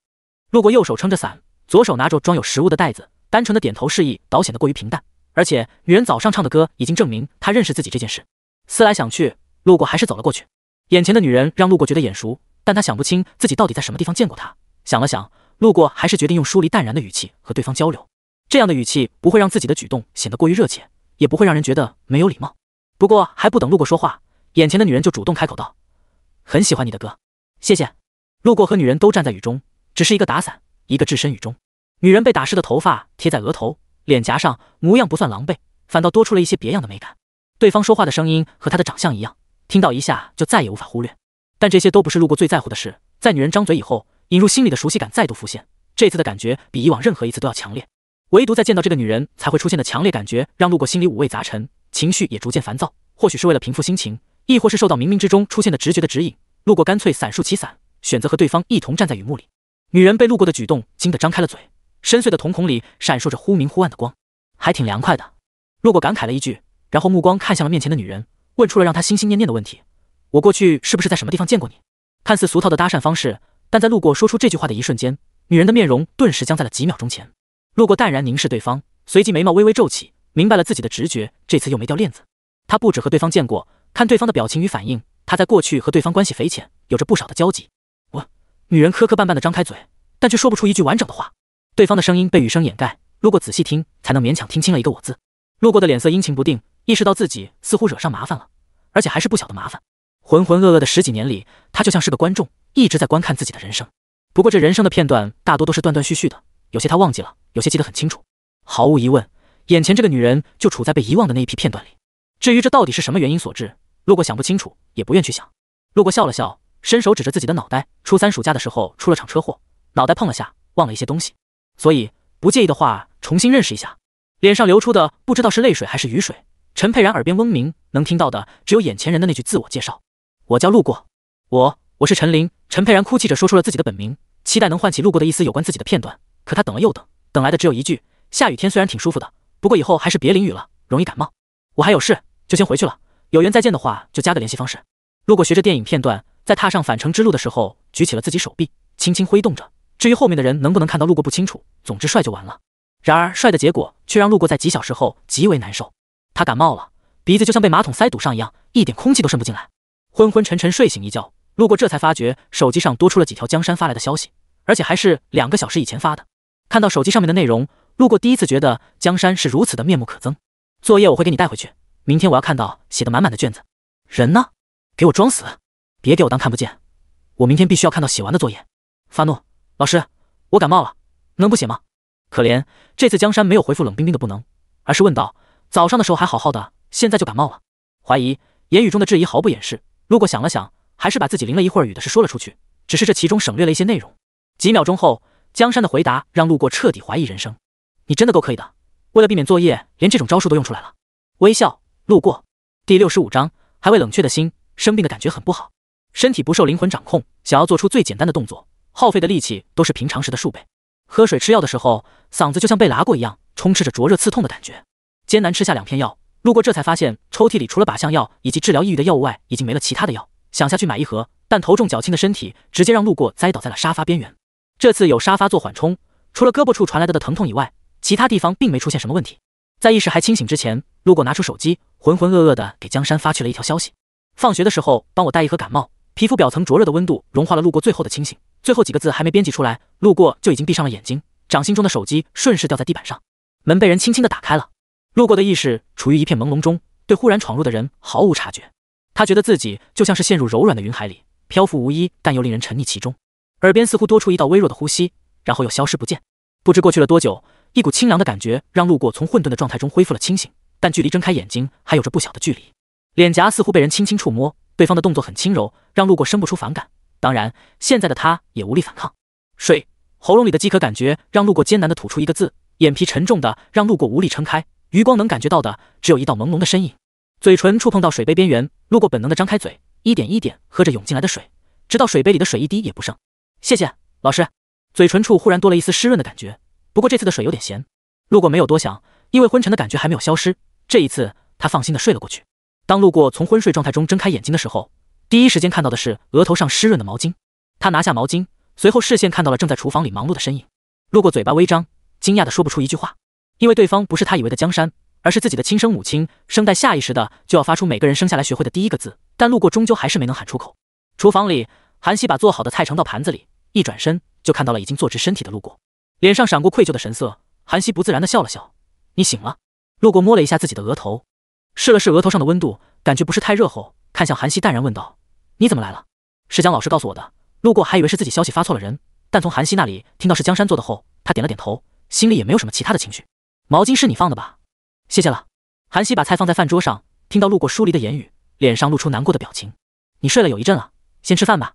路过右手撑着伞，左手拿着装有食物的袋子，单纯的点头示意，倒显得过于平淡。而且，女人早上唱的歌已经证明她认识自己这件事。思来想去，路过还是走了过去。眼前的女人让路过觉得眼熟，但他想不清自己到底在什么地方见过她。想了想。路过还是决定用疏离淡然的语气和对方交流，这样的语气不会让自己的举动显得过于热切，也不会让人觉得没有礼貌。不过还不等路过说话，眼前的女人就主动开口道：“很喜欢你的歌，谢谢。”路过和女人都站在雨中，只是一个打伞，一个置身雨中。女人被打湿的头发贴在额头、脸颊上，模样不算狼狈，反倒多出了一些别样的美感。对方说话的声音和她的长相一样，听到一下就再也无法忽略。但这些都不是路过最在乎的事，在女人张嘴以后。引入心里的熟悉感再度浮现，这次的感觉比以往任何一次都要强烈。唯独在见到这个女人才会出现的强烈感觉，让路过心里五味杂陈，情绪也逐渐烦躁。或许是为了平复心情，亦或是受到冥冥之中出现的直觉的指引，路过干脆闪烁起伞，选择和对方一同站在雨幕里。女人被路过的举动惊得张开了嘴，深邃的瞳孔里闪烁着忽明忽暗的光，还挺凉快的。路过感慨了一句，然后目光看向了面前的女人，问出了让他心心念念的问题：“我过去是不是在什么地方见过你？”看似俗套的搭讪方式。但在路过说出这句话的一瞬间，女人的面容顿时僵在了几秒钟前。路过淡然凝视对方，随即眉毛微微皱起，明白了自己的直觉，这次又没掉链子。他不止和对方见过，看对方的表情与反应，他在过去和对方关系匪浅，有着不少的交集。我，女人磕磕绊绊的张开嘴，但却说不出一句完整的话。对方的声音被雨声掩盖，路过仔细听，才能勉强听清了一个“我”字。路过的脸色阴晴不定，意识到自己似乎惹上麻烦了，而且还是不小的麻烦。浑浑噩噩的十几年里，他就像是个观众。一直在观看自己的人生，不过这人生的片段大多都是断断续续的，有些他忘记了，有些记得很清楚。毫无疑问，眼前这个女人就处在被遗忘的那一批片段里。至于这到底是什么原因所致，路过想不清楚，也不愿去想。路过笑了笑，伸手指着自己的脑袋。初三暑假的时候出了场车祸，脑袋碰了下，忘了一些东西。所以不介意的话，重新认识一下。脸上流出的不知道是泪水还是雨水。陈佩然耳边嗡鸣，能听到的只有眼前人的那句自我介绍：“我叫路过，我。”我是陈林，陈佩然哭泣着说出了自己的本名，期待能唤起路过的一丝有关自己的片段。可他等了又等，等来的只有一句：“下雨天虽然挺舒服的，不过以后还是别淋雨了，容易感冒。”我还有事，就先回去了。有缘再见的话，就加个联系方式。路过学着电影片段，在踏上返程之路的时候，举起了自己手臂，轻轻挥动着。至于后面的人能不能看到路过，不清楚。总之帅就完了。然而帅的结果却让路过在几小时后极为难受。他感冒了，鼻子就像被马桶塞堵上一样，一点空气都渗不进来。昏昏沉沉睡醒一觉。路过，这才发觉手机上多出了几条江山发来的消息，而且还是两个小时以前发的。看到手机上面的内容，路过第一次觉得江山是如此的面目可憎。作业我会给你带回去，明天我要看到写的满满的卷子。人呢？给我装死，别给我当看不见。我明天必须要看到写完的作业。发怒，老师，我感冒了，能不写吗？可怜，这次江山没有回复冷冰冰的不能，而是问道：早上的时候还好好的，现在就感冒了？怀疑，言语中的质疑毫不掩饰。路过想了想。还是把自己淋了一会儿雨的事说了出去，只是这其中省略了一些内容。几秒钟后，江山的回答让路过彻底怀疑人生：“你真的够可以的，为了避免作业，连这种招数都用出来了。”微笑路过第六十五章：还未冷却的心，生病的感觉很不好，身体不受灵魂掌控，想要做出最简单的动作，耗费的力气都是平常时的数倍。喝水吃药的时候，嗓子就像被拉过一样，充斥着灼热刺痛的感觉。艰难吃下两片药，路过这才发现抽屉里除了靶向药以及治疗抑郁的药物外，已经没了其他的药。想下去买一盒，但头重脚轻的身体直接让路过栽倒在了沙发边缘。这次有沙发做缓冲，除了胳膊处传来的疼痛以外，其他地方并没出现什么问题。在意识还清醒之前，路过拿出手机，浑浑噩噩的给江山发去了一条消息：放学的时候帮我带一盒感冒。皮肤表层灼热的温度融化了路过最后的清醒，最后几个字还没编辑出来，路过就已经闭上了眼睛，掌心中的手机顺势掉在地板上。门被人轻轻的打开了，路过的意识处于一片朦胧中，对忽然闯入的人毫无察觉。他觉得自己就像是陷入柔软的云海里，漂浮无依，但又令人沉溺其中。耳边似乎多出一道微弱的呼吸，然后又消失不见。不知过去了多久，一股清凉的感觉让路过从混沌的状态中恢复了清醒，但距离睁开眼睛还有着不小的距离。脸颊似乎被人轻轻触摸，对方的动作很轻柔，让路过生不出反感。当然，现在的他也无力反抗。睡，喉咙里的饥渴感觉让路过艰难的吐出一个字。眼皮沉重的让路过无力撑开，余光能感觉到的只有一道朦胧的身影。嘴唇触碰到水杯边缘，路过本能的张开嘴，一点一点喝着涌进来的水，直到水杯里的水一滴也不剩。谢谢老师。嘴唇处忽然多了一丝湿润的感觉，不过这次的水有点咸。路过没有多想，因为昏沉的感觉还没有消失。这一次，他放心的睡了过去。当路过从昏睡状态中睁开眼睛的时候，第一时间看到的是额头上湿润的毛巾。他拿下毛巾，随后视线看到了正在厨房里忙碌的身影。路过嘴巴微张，惊讶的说不出一句话，因为对方不是他以为的江山。而是自己的亲生母亲，声带下意识的就要发出每个人生下来学会的第一个字，但路过终究还是没能喊出口。厨房里，韩熙把做好的菜盛到盘子里，一转身就看到了已经坐直身体的路过，脸上闪过愧疚的神色。韩熙不自然的笑了笑：“你醒了。”路过摸了一下自己的额头，试了试额头上的温度，感觉不是太热后，看向韩熙淡然问道：“你怎么来了？”是江老师告诉我的。路过还以为是自己消息发错了人，但从韩熙那里听到是江山做的后，他点了点头，心里也没有什么其他的情绪。毛巾是你放的吧？谢谢了，韩熙把菜放在饭桌上，听到路过疏离的言语，脸上露出难过的表情。你睡了有一阵了，先吃饭吧。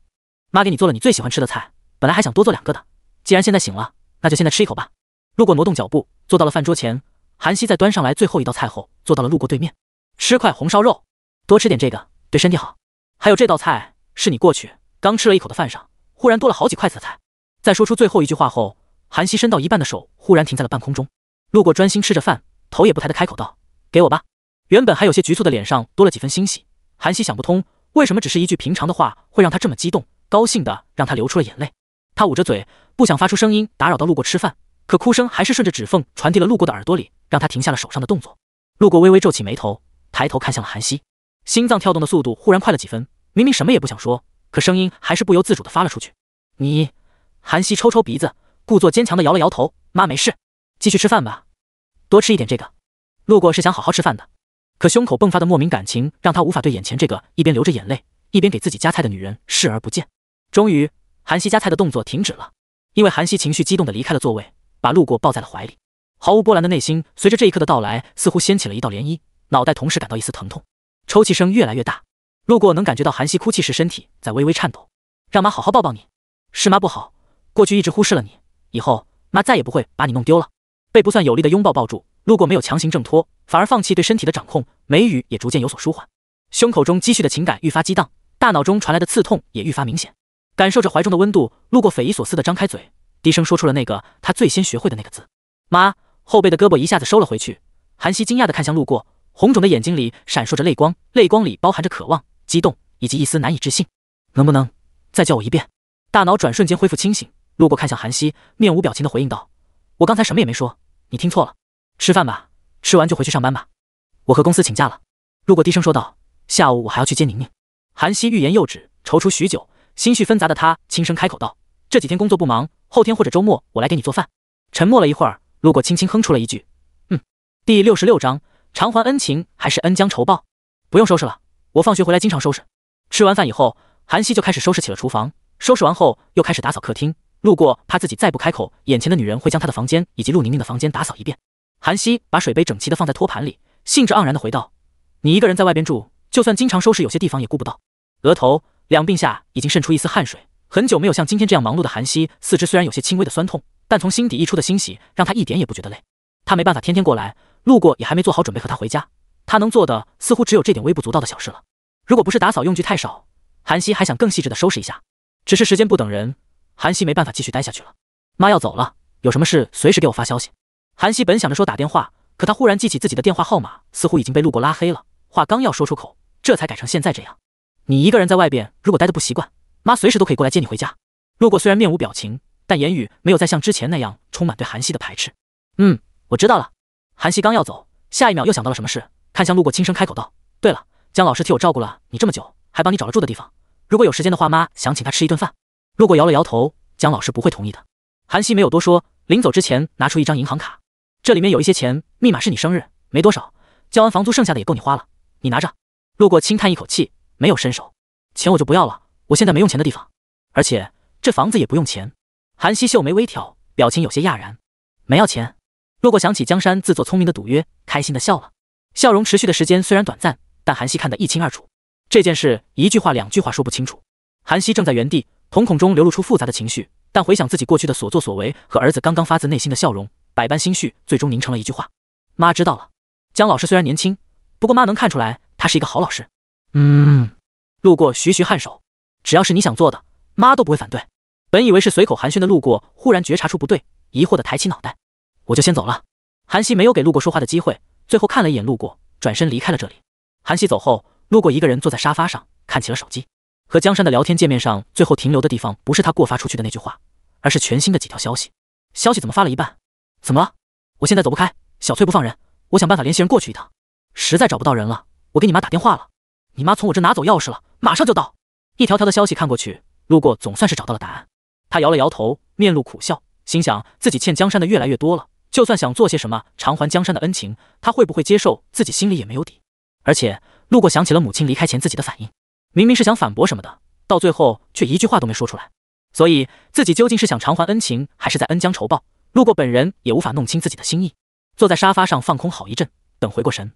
妈给你做了你最喜欢吃的菜，本来还想多做两个的，既然现在醒了，那就现在吃一口吧。路过挪动脚步，坐到了饭桌前。韩熙在端上来最后一道菜后，坐到了路过对面，吃块红烧肉，多吃点这个对身体好。还有这道菜是你过去刚吃了一口的饭上，忽然多了好几筷子的菜。在说出最后一句话后，韩熙伸到一半的手忽然停在了半空中。路过专心吃着饭。头也不抬的开口道：“给我吧。”原本还有些局促的脸上多了几分欣喜。韩熙想不通，为什么只是一句平常的话会让他这么激动，高兴的让他流出了眼泪。他捂着嘴，不想发出声音打扰到路过吃饭，可哭声还是顺着指缝传递了路过的耳朵里，让他停下了手上的动作。路过微微皱起眉头，抬头看向了韩熙，心脏跳动的速度忽然快了几分。明明什么也不想说，可声音还是不由自主的发了出去。你……韩熙抽抽鼻子，故作坚强的摇了摇头：“妈没事，继续吃饭吧。”多吃一点这个，路过是想好好吃饭的，可胸口迸发的莫名感情让他无法对眼前这个一边流着眼泪，一边给自己夹菜的女人视而不见。终于，韩熙夹菜的动作停止了，因为韩熙情绪激动的离开了座位，把路过抱在了怀里。毫无波澜的内心随着这一刻的到来，似乎掀起了一道涟漪，脑袋同时感到一丝疼痛，抽泣声越来越大。路过能感觉到韩熙哭泣时身体在微微颤抖，让妈好好抱抱你，是妈不好，过去一直忽视了你，以后妈再也不会把你弄丢了。被不算有力的拥抱抱住，路过没有强行挣脱，反而放弃对身体的掌控，眉宇也逐渐有所舒缓，胸口中积蓄的情感愈发激荡，大脑中传来的刺痛也愈发明显。感受着怀中的温度，路过匪夷所思的张开嘴，低声说出了那个他最先学会的那个字：“妈。”后背的胳膊一下子收了回去。韩熙惊讶的看向路过，红肿的眼睛里闪烁着泪光，泪光里包含着渴望、激动以及一丝难以置信。“能不能再叫我一遍？”大脑转瞬间恢复清醒，路过看向韩熙，面无表情的回应道：“我刚才什么也没说。”你听错了，吃饭吧，吃完就回去上班吧。我和公司请假了。路过低声说道，下午我还要去接宁宁。韩熙欲言又止，踌躇许久，心绪纷杂的他轻声开口道，这几天工作不忙，后天或者周末我来给你做饭。沉默了一会儿，路过轻轻哼出了一句，嗯。第六十六章偿还恩情还是恩将仇报？不用收拾了，我放学回来经常收拾。吃完饭以后，韩熙就开始收拾起了厨房，收拾完后又开始打扫客厅。路过，怕自己再不开口，眼前的女人会将她的房间以及陆宁宁的房间打扫一遍。韩熙把水杯整齐的放在托盘里，兴致盎然的回道：“你一个人在外边住，就算经常收拾，有些地方也顾不到。”额头、两鬓下已经渗出一丝汗水。很久没有像今天这样忙碌的韩熙，四肢虽然有些轻微的酸痛，但从心底溢出的欣喜让他一点也不觉得累。他没办法天天过来，路过也还没做好准备和他回家。他能做的似乎只有这点微不足道的小事了。如果不是打扫用具太少，韩熙还想更细致的收拾一下。只是时间不等人。韩熙没办法继续待下去了，妈要走了，有什么事随时给我发消息。韩熙本想着说打电话，可他忽然记起自己的电话号码似乎已经被路过拉黑了，话刚要说出口，这才改成现在这样。你一个人在外边，如果待得不习惯，妈随时都可以过来接你回家。路过虽然面无表情，但言语没有再像之前那样充满对韩熙的排斥。嗯，我知道了。韩熙刚要走，下一秒又想到了什么事，看向路过，轻声开口道：“对了，江老师替我照顾了你这么久，还帮你找了住的地方，如果有时间的话，妈想请他吃一顿饭。”路过摇了摇头，江老师不会同意的。韩熙没有多说，临走之前拿出一张银行卡，这里面有一些钱，密码是你生日，没多少，交完房租剩下的也够你花了，你拿着。路过轻叹一口气，没有伸手，钱我就不要了，我现在没用钱的地方，而且这房子也不用钱。韩熙秀眉微挑，表情有些讶然，没要钱。路过想起江山自作聪明的赌约，开心的笑了，笑容持续的时间虽然短暂，但韩熙看得一清二楚，这件事一句话两句话说不清楚。韩熙正在原地，瞳孔中流露出复杂的情绪，但回想自己过去的所作所为和儿子刚刚发自内心的笑容，百般心绪最终凝成了一句话：“妈知道了。”江老师虽然年轻，不过妈能看出来他是一个好老师。嗯。路过徐徐颔首，只要是你想做的，妈都不会反对。本以为是随口寒暄的路过，忽然觉察出不对，疑惑的抬起脑袋。我就先走了。韩熙没有给路过说话的机会，最后看了一眼路过，转身离开了这里。韩熙走后，路过一个人坐在沙发上，看起了手机。和江山的聊天界面上，最后停留的地方不是他过发出去的那句话，而是全新的几条消息。消息怎么发了一半？怎么了？我现在走不开，小翠不放人，我想办法联系人过去一趟。实在找不到人了，我给你妈打电话了。你妈从我这拿走钥匙了，马上就到。一条条的消息看过去，路过总算是找到了答案。他摇了摇头，面露苦笑，心想自己欠江山的越来越多了，就算想做些什么偿还江山的恩情，他会不会接受？自己心里也没有底。而且，路过想起了母亲离开前自己的反应。明明是想反驳什么的，到最后却一句话都没说出来。所以自己究竟是想偿还恩情，还是在恩将仇报？路过本人也无法弄清自己的心意。坐在沙发上放空好一阵，等回过神。